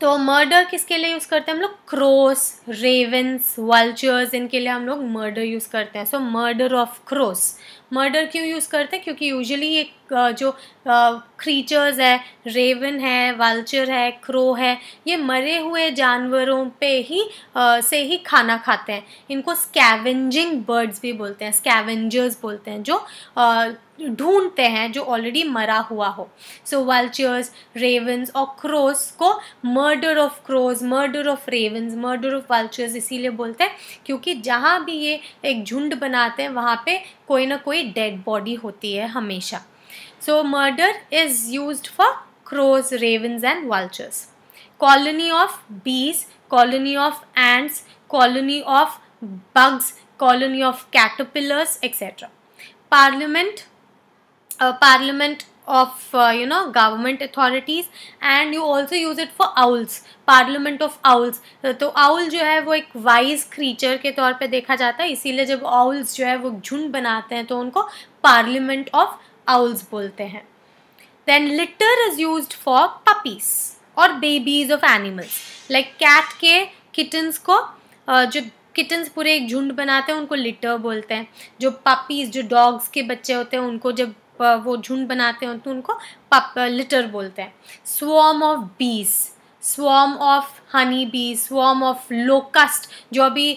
तो मर्डर किसके लिए यूज़ करते हैं हम लोग क्रोस रेवेंस वल्चर्स इनके लिए हम लोग मर्डर यूज़ करते हैं so murder of crows murder क्यों यूज़ करते हैं क्योंकि यूजुअली ये जो क्रीचर्स है रेवन है वाल्चर है क्रो है ये मरे हुए जानवरों पे ही आ, से ही खाना खाते हैं इनको स्कैवेंजिंग बर्ड्स भी बोलते हैं स्कैवेंजर्स बोलते हैं जो ढूंढते हैं जो ऑलरेडी मरा हुआ हो सो वल्चर्स रेवन्स और क्रोज को murder of crows murder of ravens murder of vultures इसीलिए बोलते हैं क्योंकि जहाँ भी ये एक झुंड बनाते हैं वहाँ पे कोई ना कोई डेड बॉडी होती है हमेशा so murder is use for crows ravens and vultures colony of bees colony of ants colony of bugs colony of caterpillars etcetera parliament parliament of you know government authorities and you also use it for owls parliament of owls तो आउल जो है वो एक वाइज क्रीचर के तौर पर देखा जाता है इसीलिए जब आउल्स जो है वो झुंड बनाते हैं तो उनको पार्लियामेंट ऑफ आउल्स बोलते हैं then litter is use for puppies और babies of animals like cat के किटन्स को uh, जो किटन्स पूरे एक झुंड बनाते हैं उनको लिटर बोलते हैं जो पपीज़ जो डॉग्स के बच्चे होते हैं उनको जब वो झुंड बनाते हैं तो उनको पप लिटर बोलते हैं swarm of bees swarm of honey bee swarm of locust जो अभी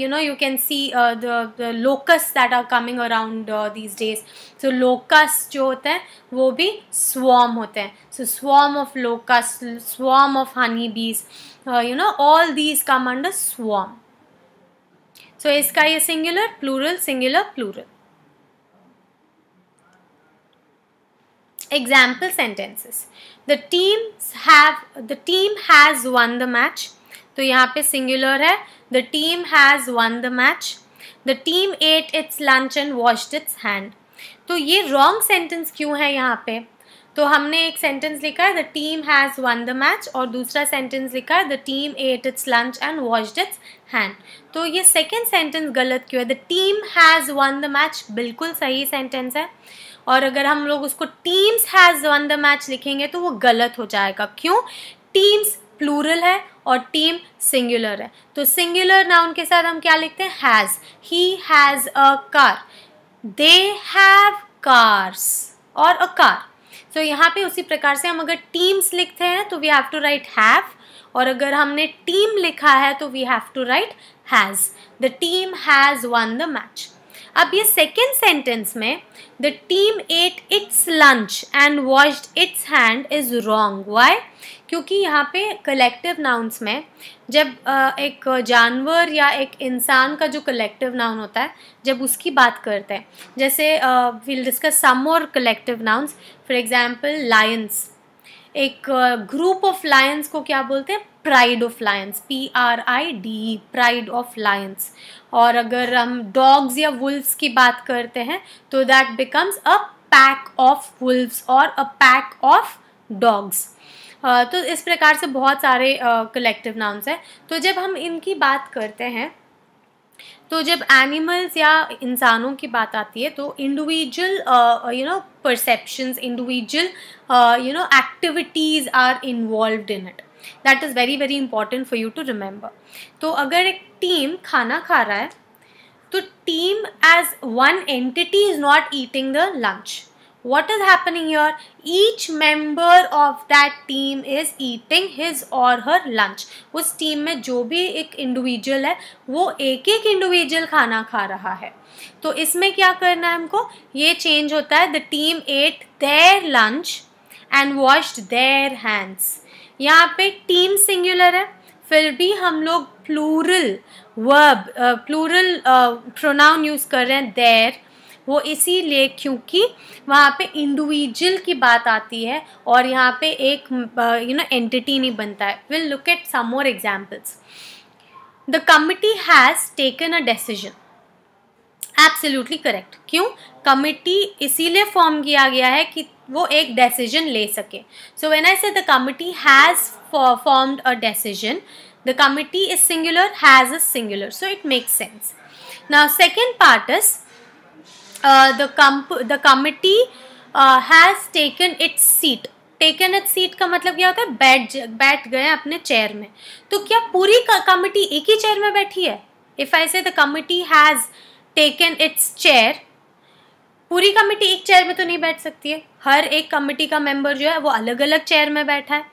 you know you can see the locust that are coming around these days so locust जो होते हैं वो भी स्वॉम होते हैं so swarm of locust swarm of honey bees you know all these come under swarm so इसका ये singular plural singular plural Example sentences. The teams have the team has won the match. तो यहाँ पे singular है. The team has won the match. The team ate its lunch and washed its hand. तो ये wrong sentence क्यों है यहाँ पे? तो हमने एक सेंटेंस लिखा है the team has won the match और दूसरा सेंटेंस लिखा है the team ate its lunch and washed its hand तो ये सेकेंड सेंटेंस गलत क्यों है the team has won the match बिल्कुल सही सेंटेंस है और अगर हम लोग उसको teams has won the match लिखेंगे तो वो गलत हो जाएगा क्यों टीम्स प्लूरल है और टीम सिंगुलर है तो सिंगुलर नाउन के साथ हम क्या लिखते हैं has he has a car they have cars और अ कार तो यहाँ पे उसी प्रकार से हम अगर टीम्स लिखते हैं तो we have to write have और अगर हमने टीम लिखा है तो we have to write has the team has won the match अब ये सेकेंड सेंटेंस में the team ate its lunch and washed its hand is wrong why क्योंकि यहाँ पे कलेक्टिव नाउन्स में जब एक जानवर या एक इंसान का जो कलेक्टिव नाउन होता है जब उसकी बात करते हैं जैसे विल डिस्कस सम और collective nouns for example lions एक ग्रुप ऑफ लायंस को क्या बोलते हैं pride of lions P R I D pride of lions और अगर हम डॉग्स या वुल्व्स की बात करते हैं तो that becomes a pack of wolves और अ पैक ऑफ डॉग्स तो इस प्रकार से बहुत सारे कलेक्टिव नाउंस हैं तो जब हम इनकी बात करते हैं तो जब एनिमल्स या इंसानों की बात आती है तो individual you know perceptions individual you know activities are involve in it that is very very important for you to remember तो अगर एक टीम खाना खा रहा है तो team as one entity is not eating the lunch what is happening here each member of that team is eating his or her lunch us team mein jo bhi ek individual hai wo ek ek individual khana kha raha hai to isme kya karna hai humko ye change hota hai the team ate their lunch and washed their hands yahan pe team singular hai फिर भी हम लोग plural verb plural pronoun use कर रहे हैं देर वो इसीलिए क्योंकि वहाँ पे इंडिविजुअल की बात आती है और यहाँ पे एक यू नो एंटिटी नहीं बनता है will look at some more examples the committee has taken a decision absolutely correct क्यों कमिटी इसीलिए फॉर्म किया गया है कि वो एक डिसीजन ले सके सो when I say the committee has formed a decision the committee is singular has a singular so it makes sense now second part is the comp the committee has taken its seat taken at seat का मतलब क्या होता है बैठ बैठ गए अपने चेयर में तो क्या पूरी कमिटी एक ही चेयर में बैठी है if I say the committee has taken its chair पूरी कमिटी एक चेयर में तो नहीं बैठ सकती है हर एक कमिटी का मेंबर जो है वो अलग अलग चेयर में बैठा है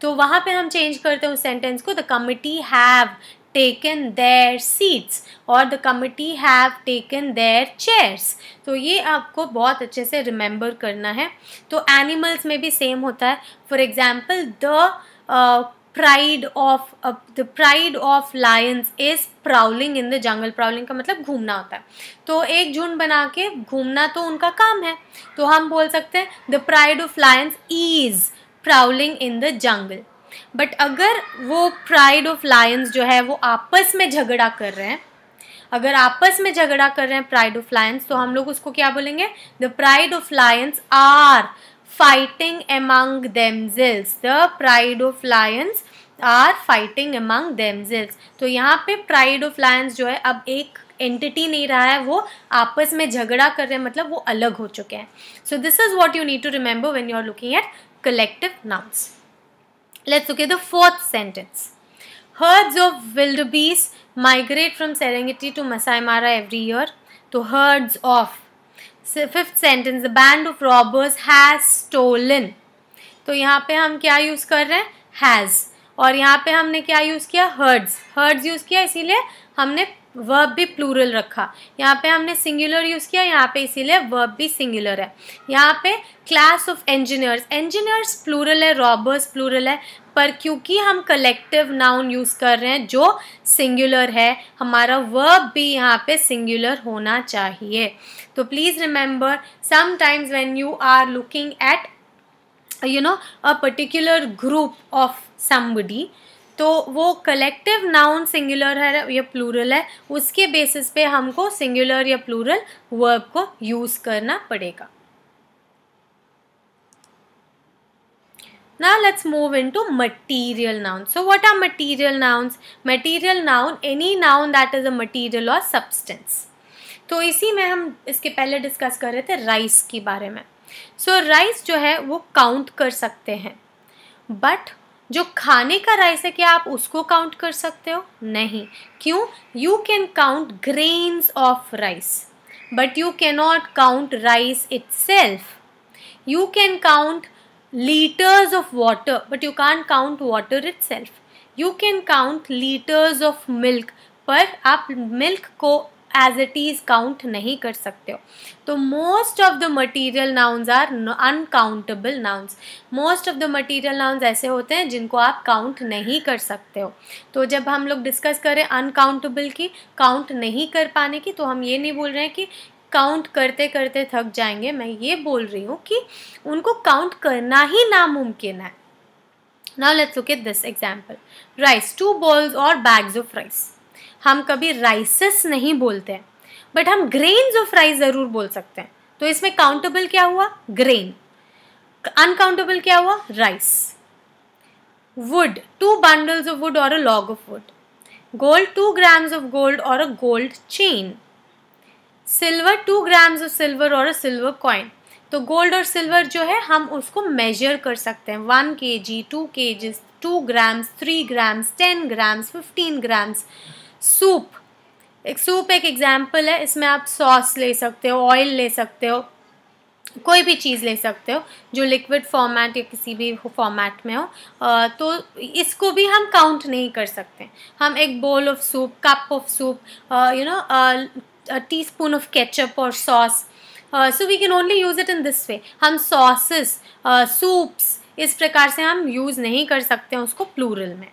तो वहाँ पे हम चेंज करते हैं उस सेंटेंस को the committee have taken their seats or the committee have taken their chairs तो ये आपको बहुत अच्छे से remember करना है तो animals में भी same होता है for example the uh, pride of uh, the pride of lions is prowling in the jungle prowling का मतलब घूमना होता है तो एक झुंड बना के घूमना तो उनका काम है तो हम बोल सकते हैं the pride of lions is prowling in the jungle but अगर वो प्राइड ऑफ लायंस जो है वो आपस में झगड़ा कर रहे हैं अगर आपस में झगड़ा कर रहे हैं प्राइड ऑफ लायंस तो हम लोग उसको क्या बोलेंगे the pride of lions are fighting among themselves the pride of lions are fighting among themselves तो यहाँ पे प्राइड ऑफ लायंस जो है अब एक एंटिटी नहीं रहा है वो आपस में झगड़ा कर रहे हैं मतलब वो अलग हो चुके हैं so this is what you need to remember when you are looking at collective nouns let's look at the fourth sentence herds of wildebeest migrate from serengeti to masai mara every year to herds of so, fifth sentence the band of robbers has stolen तो यहाँ पे हम क्या यूज़ कर रहे हैं हैज़ और यहाँ पे हमने क्या यूज़ किया हर्ड्स हर्ड्स यूज़ किया इसीलिए हमने वर्ब भी प्लूरल रखा यहाँ पे हमने सिंगुलर यूज़ किया यहाँ पे इसीलिए वर्ब भी सिंगुलर है यहाँ पे class of engineers engineers plural है रॉबर्स प्लूरल है पर क्योंकि हम कलेक्टिव नाउन यूज़ कर रहे हैं जो सिंगुलर है हमारा वर्ब भी यहाँ पे सिंगुलर होना चाहिए तो please remember sometimes when you are looking at you know a particular group of somebody तो वो कलेक्टिव नाउन सिंगुलर है या प्लूरल है उसके बेसिस पे हमको सिंगुलर या प्लूरल वर्ब को यूज़ करना पड़ेगा ना let's move into material noun so what are material nouns material noun any noun that is a material और सब्सटेंस तो इसी में हम इसके पहले डिस्कस कर रहे थे राइस के बारे में सो so, राइस जो है वो काउंट कर सकते हैं बट जो खाने का राइस है क्या आप उसको काउंट कर सकते हो नहीं क्यों you can count grains of rice but you cannot count rice itself you can count litres of water but you can't count water itself you can count litres of milk पर आप मिल्क को एज इट इज काउंट नहीं कर सकते हो तो most of the material nouns are uncountable nouns most of the material nouns ऐसे होते हैं जिनको आप काउंट नहीं कर सकते हो तो जब हम लोग डिस्कस करें अनकाउंटेबल की काउंट नहीं कर पाने की तो हम ये नहीं बोल रहे हैं कि काउंट करते करते थक जाएंगे मैं ये बोल रही हूँ कि उनको काउंट करना ही नामुमकिन है now let's look at this example rice two bowls और बैग्स ऑफ राइस हम कभी राइसेस नहीं बोलते हैं बट हम ग्रेन्स ऑफ राइस ज़रूर बोल सकते हैं तो इसमें काउंटेबल क्या हुआ ग्रेन अनकाउंटेबल क्या हुआ rice wood two bundles of wood और a log of wood gold two grams of gold और a gold chain silver two grams of silver और अ सिल्वर कॉइन तो गोल्ड और सिल्वर जो है हम उसको मेजर कर सकते हैं one K G two K G two grams three grams ten grams fifteen grams soup एक सूप एक एग्जाम्पल है इसमें आप सॉस ले सकते हो ऑयल ले सकते हो कोई भी चीज़ ले सकते हो जो लिक्विड फॉर्मेट या किसी भी फॉर्मेट में हो तो इसको भी हम काउंट नहीं कर सकते हम एक bowl of soup cup of soup you know teaspoon of ketchup और sauce so we can only use it in this way हम सॉसेस सूप्स इस प्रकार से हम यूज़ नहीं कर सकते हैं उसको प्लूरल में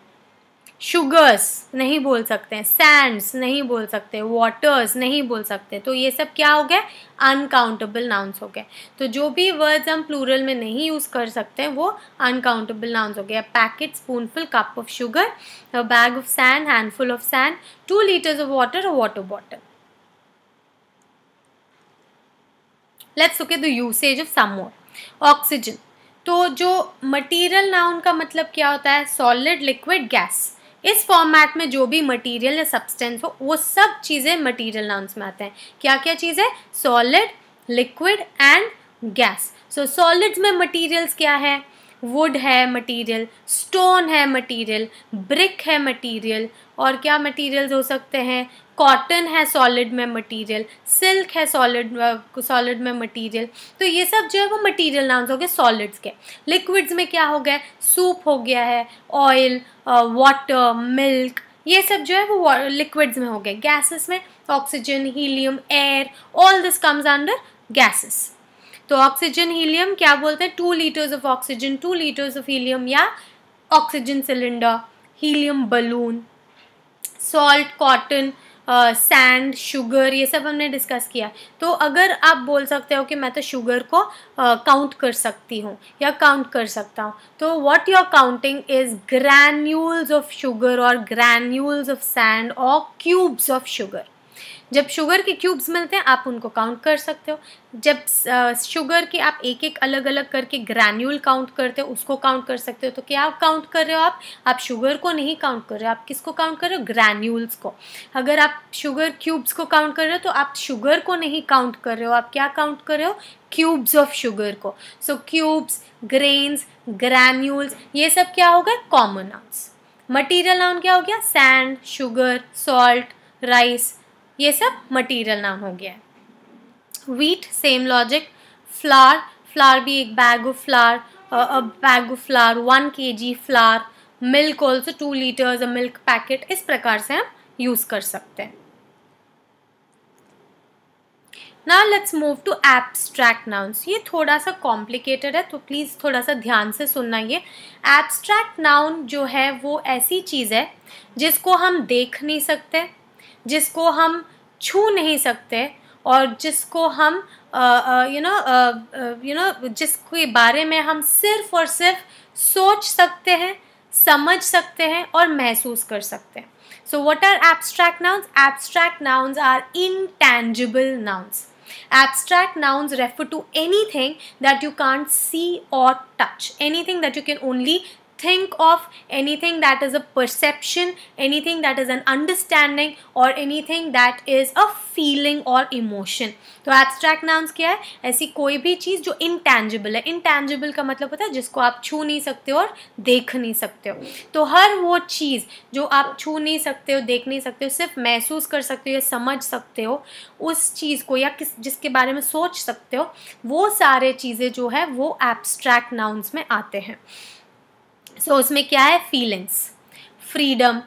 शुगर्स नहीं बोल सकते हैं सैंड्स नहीं बोल सकते वाटर्स नहीं बोल सकते तो ये सब क्या हो गए अनकाउंटेबल नाउन्स हो गए तो जो भी वर्ड्स हम प्लूरल में नहीं यूज़ कर सकते हैं वो अनकाउंटेबल नाउन्स हो गए packet spoonful cup of sugar bag of sand handful of sand two litres of water और water bottle let's okay the usage of some more oxygen तो जो मटीरियल नाउन का मतलब क्या होता है सॉलिड लिक्विड गैस इस फॉर्मेट में जो भी मटेरियल या सब्सटेंस हो वो सब चीज़ें मटेरियल नाउंस में आते हैं क्या क्या चीज़ें solid liquid and gas so solids में मटेरियल्स क्या है वुड है मटेरियल स्टोन है मटेरियल ब्रिक है मटेरियल और क्या मटेरियल्स हो सकते हैं कॉटन है सॉलिड में मटेरियल सिल्क है सॉलिड सॉलिड में मटेरियल तो ये सब जो है वो मटेरियल नाम्स हो गए सॉलिड्स के लिक्विड्स में क्या हो गया सूप हो गया है ऑयल वाटर मिल्क ये सब जो है वो लिक्विड्स में हो गए गैसेस में oxygen helium air all this comes under gases तो ऑक्सीजन हीलियम क्या बोलते हैं two litres of oxygen two litres of helium या oxygen cylinder helium balloon salt cotton sand sugar ये सब हमने डिस्कस किया तो अगर आप बोल सकते हो कि मैं तो शुगर को काउंट uh, कर सकती हूँ या काउंट कर सकता हूँ तो what your counting is granules of sugar और ग्रैन्यूल्स ऑफ सैंड और क्यूब्स ऑफ शुगर जब शुगर के क्यूब्स मिलते हैं आप उनको काउंट कर सकते हो जब शुगर के आप एक एक अलग अलग करके ग्रैन्यूल काउंट करते हो उसको काउंट कर सकते हो तो क्या आप काउंट कर रहे हो आप आप शुगर को नहीं काउंट कर रहे हो आप किसको काउंट कर रहे हो ग्रैन्यूल्स को अगर आप शुगर क्यूब्स को काउंट कर रहे हो तो आप शुगर को नहीं काउंट कर रहे हो आप क्या काउंट कर रहे हो क्यूब्स ऑफ शुगर को सो क्यूब्स ग्रेन्स ग्रैन्यूल्स ये सब क्या होगा कॉमन नाउन्स मटीरियल नाउन क्या हो गया सैंड शुगर सॉल्ट राइस ये सब मटेरियल नाउन हो गया wheat same logic flour flour भी एक bag of flour bag of flour one K G flour milk also two litres a milk इस प्रकार से हम यूज कर सकते हैं ना let's move to abstract nouns ये थोड़ा सा कॉम्प्लिकेटेड है तो प्लीज़ थोड़ा सा ध्यान से सुनना ये एब्स्ट्रैक्ट नाउन जो है वो ऐसी चीज़ है जिसको हम देख नहीं सकते जिसको हम छू नहीं सकते और जिसको हम यू नो यू नो जिसके बारे में हम सिर्फ और सिर्फ सोच सकते हैं समझ सकते हैं और महसूस कर सकते हैं so what are abstract nouns abstract nouns are intangible nouns abstract nouns refer to anything that you can't see और touch anything that you can only think of anything that is a perception, anything that is an understanding or anything that is a feeling or emotion. तो abstract nouns क्या है ऐसी कोई भी चीज़ जो intangible है intangible का मतलब होता है जिसको आप छू नहीं सकते और देख नहीं सकते हो तो हर वो चीज़ जो आप छू नहीं सकते हो देख नहीं सकते हो सिर्फ महसूस कर सकते हो या समझ सकते हो उस चीज़ को या किस जिसके बारे में सोच सकते हो वो सारे चीज़ें जो है वो एब्स्ट्रैक्ट नाउन्स में आते हैं सो so, उसमें क्या है फीलिंग्स फ्रीडम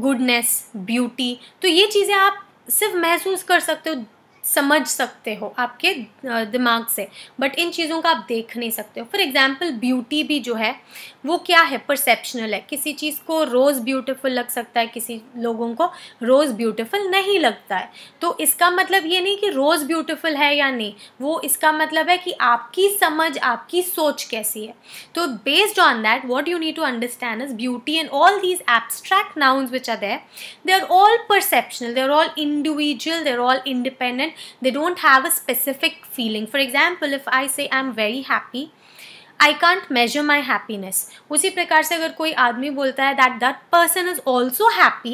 गुडनेस ब्यूटी तो ये चीज़ें आप सिर्फ महसूस कर सकते हो समझ सकते हो आपके दिमाग से बट इन चीज़ों का आप देख नहीं सकते हो फॉर एग्ज़ाम्पल ब्यूटी भी जो है वो क्या है परसेप्शनल है किसी चीज़ को रोज़ ब्यूटीफुल लग सकता है किसी लोगों को रोज़ ब्यूटीफुल नहीं लगता है तो इसका मतलब ये नहीं कि रोज़ ब्यूटीफुल है या नहीं वो इसका मतलब है कि आपकी समझ आपकी सोच कैसी है तो based on that what you need to understand is beauty and all these abstract nouns which are there they are all perceptional they are all individual they are all independent they don't have a specific feeling for example if i say i am very happy I can't measure my happiness उसी प्रकार से अगर कोई आदमी बोलता है that that person is also happy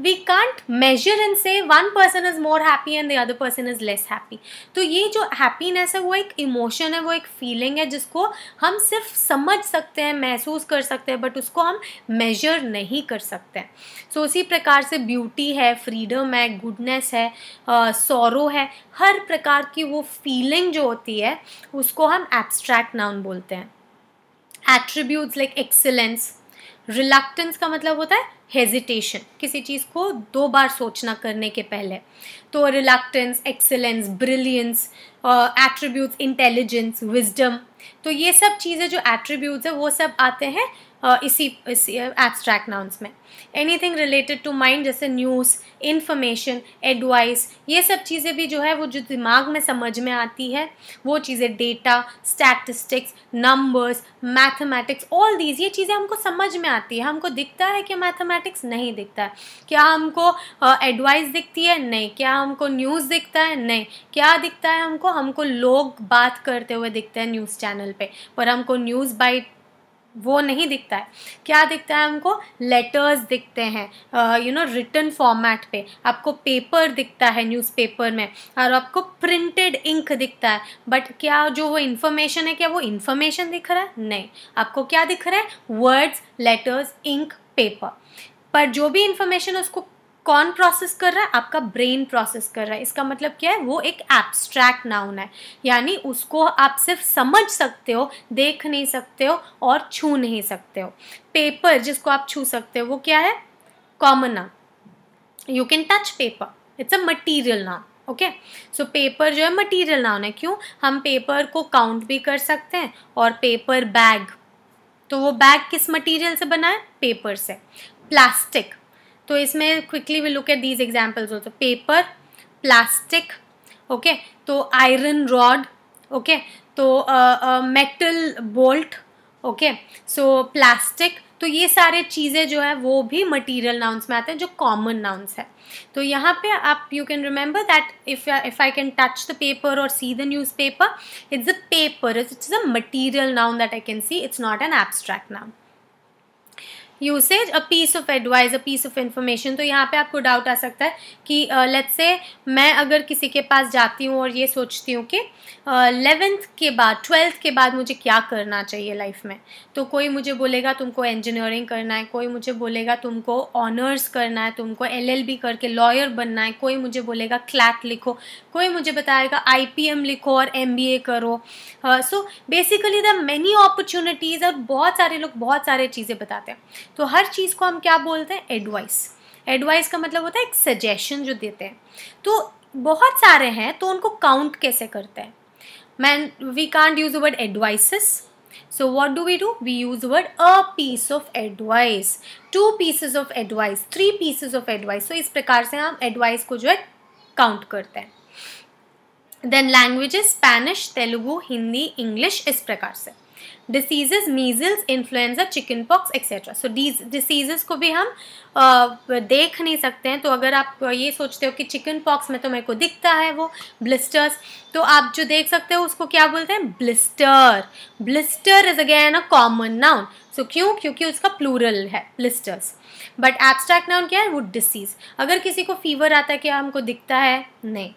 we can't measure and say one person is more happy and the other person is less happy तो ये जो हैप्पीनेस है वो एक इमोशन है वो एक फीलिंग है जिसको हम सिर्फ समझ सकते हैं महसूस कर सकते हैं बट उसको हम मेजर नहीं कर सकते हैं सो so, उसी प्रकार से ब्यूटी है फ्रीडम है गुडनेस है सौरो है हर प्रकार की वो फीलिंग जो होती है उसको हम एब्स्ट्रैक्ट नाउन बोलते हैं एट्रीब्यूट्स लाइक एक्सेलेंस रिलक्टेंस का मतलब होता है हेजिटेशन किसी चीज़ को दो बार सोचना करने के पहले तो reluctance excellence brilliance attributes intelligence wisdom तो ये सब चीज़ें जो एट्रीब्यूट्स है वो सब आते हैं इसी इसी एब्स्ट्रैक्ट नाउंस में एनीथिंग रिलेटेड टू माइंड जैसे न्यूज़ इन्फॉर्मेशन एडवाइस ये सब चीज़ें भी जो है वो जो दिमाग में समझ में आती है वो चीज़ें data statistics numbers mathematics all these ये चीज़ें हमको समझ में आती है हमको दिखता है कि मैथमेटिक्स नहीं दिखता है क्या हमको एडवाइस uh, दिखती है नहीं क्या हमको न्यूज़ दिखता है नहीं क्या दिखता है हमको हमको लोग बात करते हुए दिखते हैं न्यूज़ चैनल पर पर हमको न्यूज़ बाइट वो नहीं दिखता है क्या दिखता है हमको लेटर्स दिखते हैं यू नो रिटर्न फॉर्मेट पे आपको पेपर दिखता है न्यूज़पेपर में और आपको प्रिंटेड इंक दिखता है बट क्या जो वो इन्फॉर्मेशन है क्या वो इन्फॉर्मेशन दिख रहा है नहीं आपको क्या दिख रहा है वर्ड्स लेटर्स इंक पेपर पर जो भी इन्फॉर्मेशन उसको कौन प्रोसेस कर रहा है आपका ब्रेन प्रोसेस कर रहा है इसका मतलब क्या है वो एक एब्स्ट्रैक्ट नाउन है यानी उसको आप सिर्फ समझ सकते हो देख नहीं सकते हो और छू नहीं सकते हो पेपर जिसको आप छू सकते हो वो क्या है common noun you can touch paper it's a material noun okay so paper जो है मटीरियल नाउन है क्यों हम पेपर को काउंट भी कर सकते हैं और पेपर बैग तो वो बैग किस मटीरियल से बना है पेपर से प्लास्टिक तो इसमें quickly we look at these examples also paper plastic okay तो आयरन रॉड ओके तो metal bolt okay so plastic तो ये सारे चीज़ें जो है वो भी मटेरियल नाउन्स में आते हैं जो कॉमन नाउन्स है तो यहाँ पे आप you can remember that if if I can touch the paper और see the newspaper it's a paper it's a material noun that I can see it's not an abstract noun usage a piece of advice a piece of information तो यहाँ पे आपको डाउट आ सकता है कि लेट्स uh, से मैं अगर किसी के पास जाती हूँ और ये सोचती हूँ कि इलेवेंथ uh, के बाद ट्वेल्थ के बाद मुझे क्या करना चाहिए लाइफ में तो कोई मुझे बोलेगा तुमको इंजीनियरिंग करना है कोई मुझे बोलेगा तुमको ऑनर्स करना है तुमको एलएलबी करके लॉयर बनना है कोई मुझे बोलेगा क्लैट लिखो कोई मुझे बताएगा आईपीएम लिखो और एमबीए करो so basically the many opportunities और बहुत सारे लोग बहुत सारे चीज़ें बताते हैं तो हर चीज़ को हम क्या बोलते हैं एडवाइस एडवाइस का मतलब होता है एक सजेशन जो देते हैं तो बहुत सारे हैं तो उनको काउंट कैसे करते हैं man we can't use word advices so what do we do we use word a piece of advice two pieces of advice three pieces of advice तो इस प्रकार से हम एडवाइस को जो है काउंट करते हैं then languages Spanish Telugu Hindi English इस प्रकार से diseases measles influenza chicken pox etcetera so these diseases को भी हम आ, देख नहीं सकते हैं तो अगर आप ये सोचते हो कि चिकन पॉक्स में तो मेरे को दिखता है वो ब्लिस्टर्स तो आप जो देख सकते हो उसको क्या बोलते हैं blister blister is again a common noun so क्यों क्योंकि उसका प्लूरल है ब्लिस्टर्स बट एब्स्ट्रैक्ट नाउन क्या है वो डिसीज अगर किसी को फीवर आता है क्या हमको दिखता है नहीं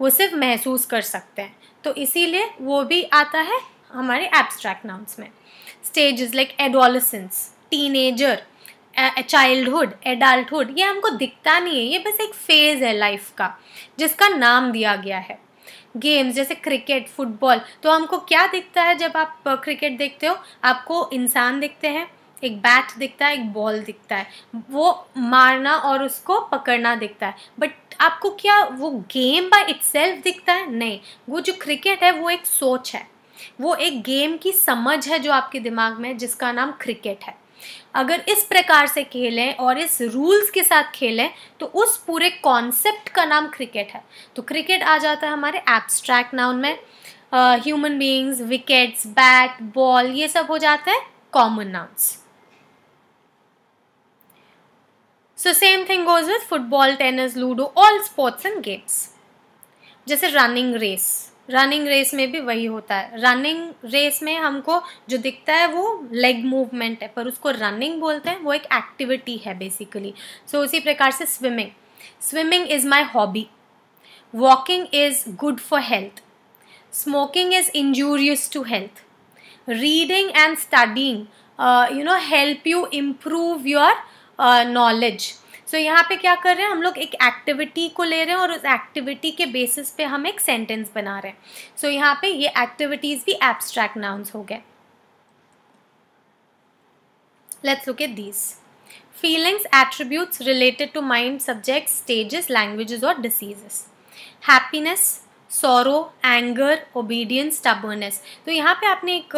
वो सिर्फ महसूस कर सकते हैं तो इसीलिए वो भी आता है हमारे एब्स्ट्रैक्ट नाउंस में stage like adolescence teenager childhood hood ये हमको दिखता नहीं है ये बस एक फेज़ है लाइफ का जिसका नाम दिया गया है गेम्स जैसे क्रिकेट फुटबॉल तो हमको क्या दिखता है जब आप क्रिकेट देखते हो आपको इंसान दिखते हैं एक बैट दिखता है एक बॉल दिखता है वो मारना और उसको पकड़ना दिखता है बट आपको क्या वो गेम बाय इट्सल्फ दिखता है नहीं वो जो क्रिकेट है वो एक सोच है वो एक गेम की समझ है जो आपके दिमाग में जिसका नाम क्रिकेट है अगर इस प्रकार से खेलें और इस रूल्स के साथ खेलें तो उस पूरे कॉन्सेप्ट का नाम क्रिकेट है तो क्रिकेट आ जाता है हमारे एब्स्ट्रैक्ट नाउन में human beings wickets bat ball ये सब हो जाते हैं common nouns so same thing goes with football tennis ludo all sports and games जैसे रनिंग रेस रनिंग रेस में भी वही होता है रनिंग रेस में हमको जो दिखता है वो लेग मूवमेंट है पर उसको रनिंग बोलते हैं वो एक एक्टिविटी है बेसिकली सो so, उसी प्रकार से swimming swimming is my hobby walking is good for health smoking is injurious to health reading and studying you know help you improve your knowledge so so, यहाँ पे क्या कर रहे हैं हम लोग एक एक्टिविटी को ले रहे हैं और उस एक्टिविटी के बेसिस पे हम एक सेंटेंस बना रहे हैं सो so, यहाँ पे ये एक्टिविटीज़ भी एब्स्ट्रैक्ट नाउन्स हो गए let's look at this feelings attributes related to mind subject stages languages और diseases happiness sorrow anger obedience stubbornness तो यहाँ पे आपने एक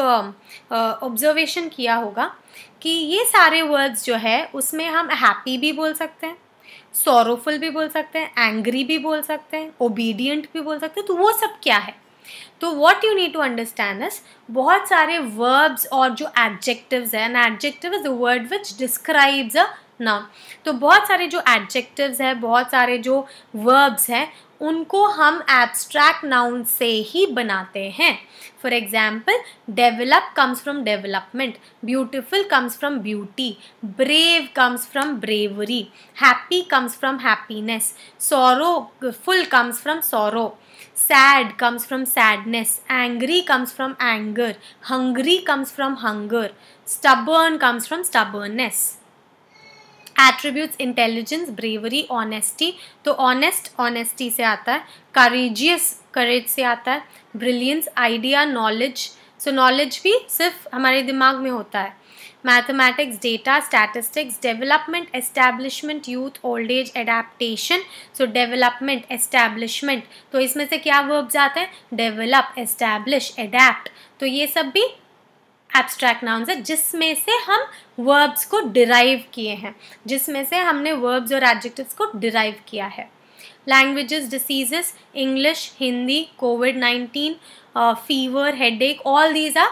ऑब्जर्वेशन किया होगा कि ये सारे वर्ड्स जो है उसमें हम हैप्पी भी बोल सकते हैं सॉरोफुल भी बोल सकते हैं एंग्री भी बोल सकते हैं ओबीडियंट भी बोल सकते हैं तो वो सब क्या है तो what you need to understand इस बहुत सारे वर्ब्स और जो एडजेक्टिव्स हैं and adjective is a word which describes a noun तो बहुत सारे जो एडजेक्टिव्स हैं बहुत सारे जो वर्ब्स हैं उनको हम एब्स्ट्रैक्ट नाउन से ही बनाते हैं for example develop comes from development beautiful comes from beauty brave comes from bravery happy comes from happiness sorrowful comes from sorrow sad comes from sadness angry comes from anger hungry comes from hunger stubborn comes from stubbornness attributes intelligence bravery honesty तो ऑनेस्ट ऑनेस्टी से आता है करेजियस करेज से आता है brilliance idea knowledge so knowledge भी सिर्फ हमारे दिमाग में होता है mathematics data statistics development establishment youth old age adaptation so development establishment तो इसमें से क्या वर्ब्स आते हैं डेवलप एस्टैब्लिश एडेप्ट तो ये सब भी एब्स्ट्रैक्ट नाउन्स है जिसमें से हम वर्ब्स को डिराइव किए हैं जिसमें से हमने वर्ब्स और एडजेक्टिव्स को डिराइव किया है languages diseases English Hindi COVID nineteen fever headache all these are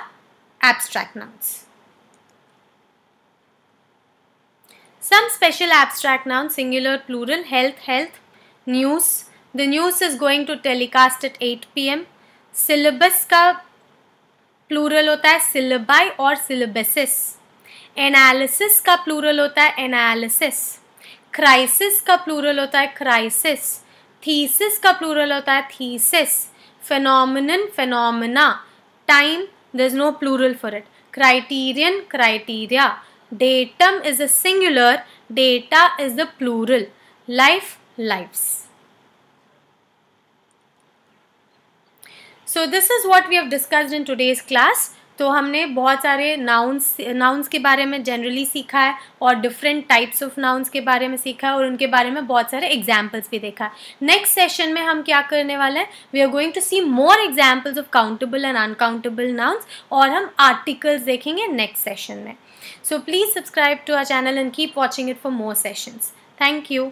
abstract nouns some special abstract noun singular plural health health news the news is going to telecast at at P M syllabus का प्लूरल होता है सिलेबाई और सिलेबसिस एनालिसिस का प्लूरल होता है एनालिसिस क्राइसिस का प्लूरल होता है क्राइसिस थीसिस का प्लूरल होता है thesis phenomenon phenomena time there is no plural for it criterion criteria datum is a singular data is the plural life lifes so this is what we have discussed in today's class तो हमने बहुत सारे नाउन्स नाउन्स के बारे में जनरली सीखा है और डिफरेंट टाइप्स ऑफ नाउन्स के बारे में सीखा है और उनके बारे में बहुत सारे एग्जाम्पल्स भी देखा है नेक्स्ट सेशन में हम क्या करने वाले हैं we are going to see more examples of countable and uncountable nouns और हम आर्टिकल्स देखेंगे नेक्स्ट सेशन में so please subscribe to our channel and keep watching it for more sessions thank you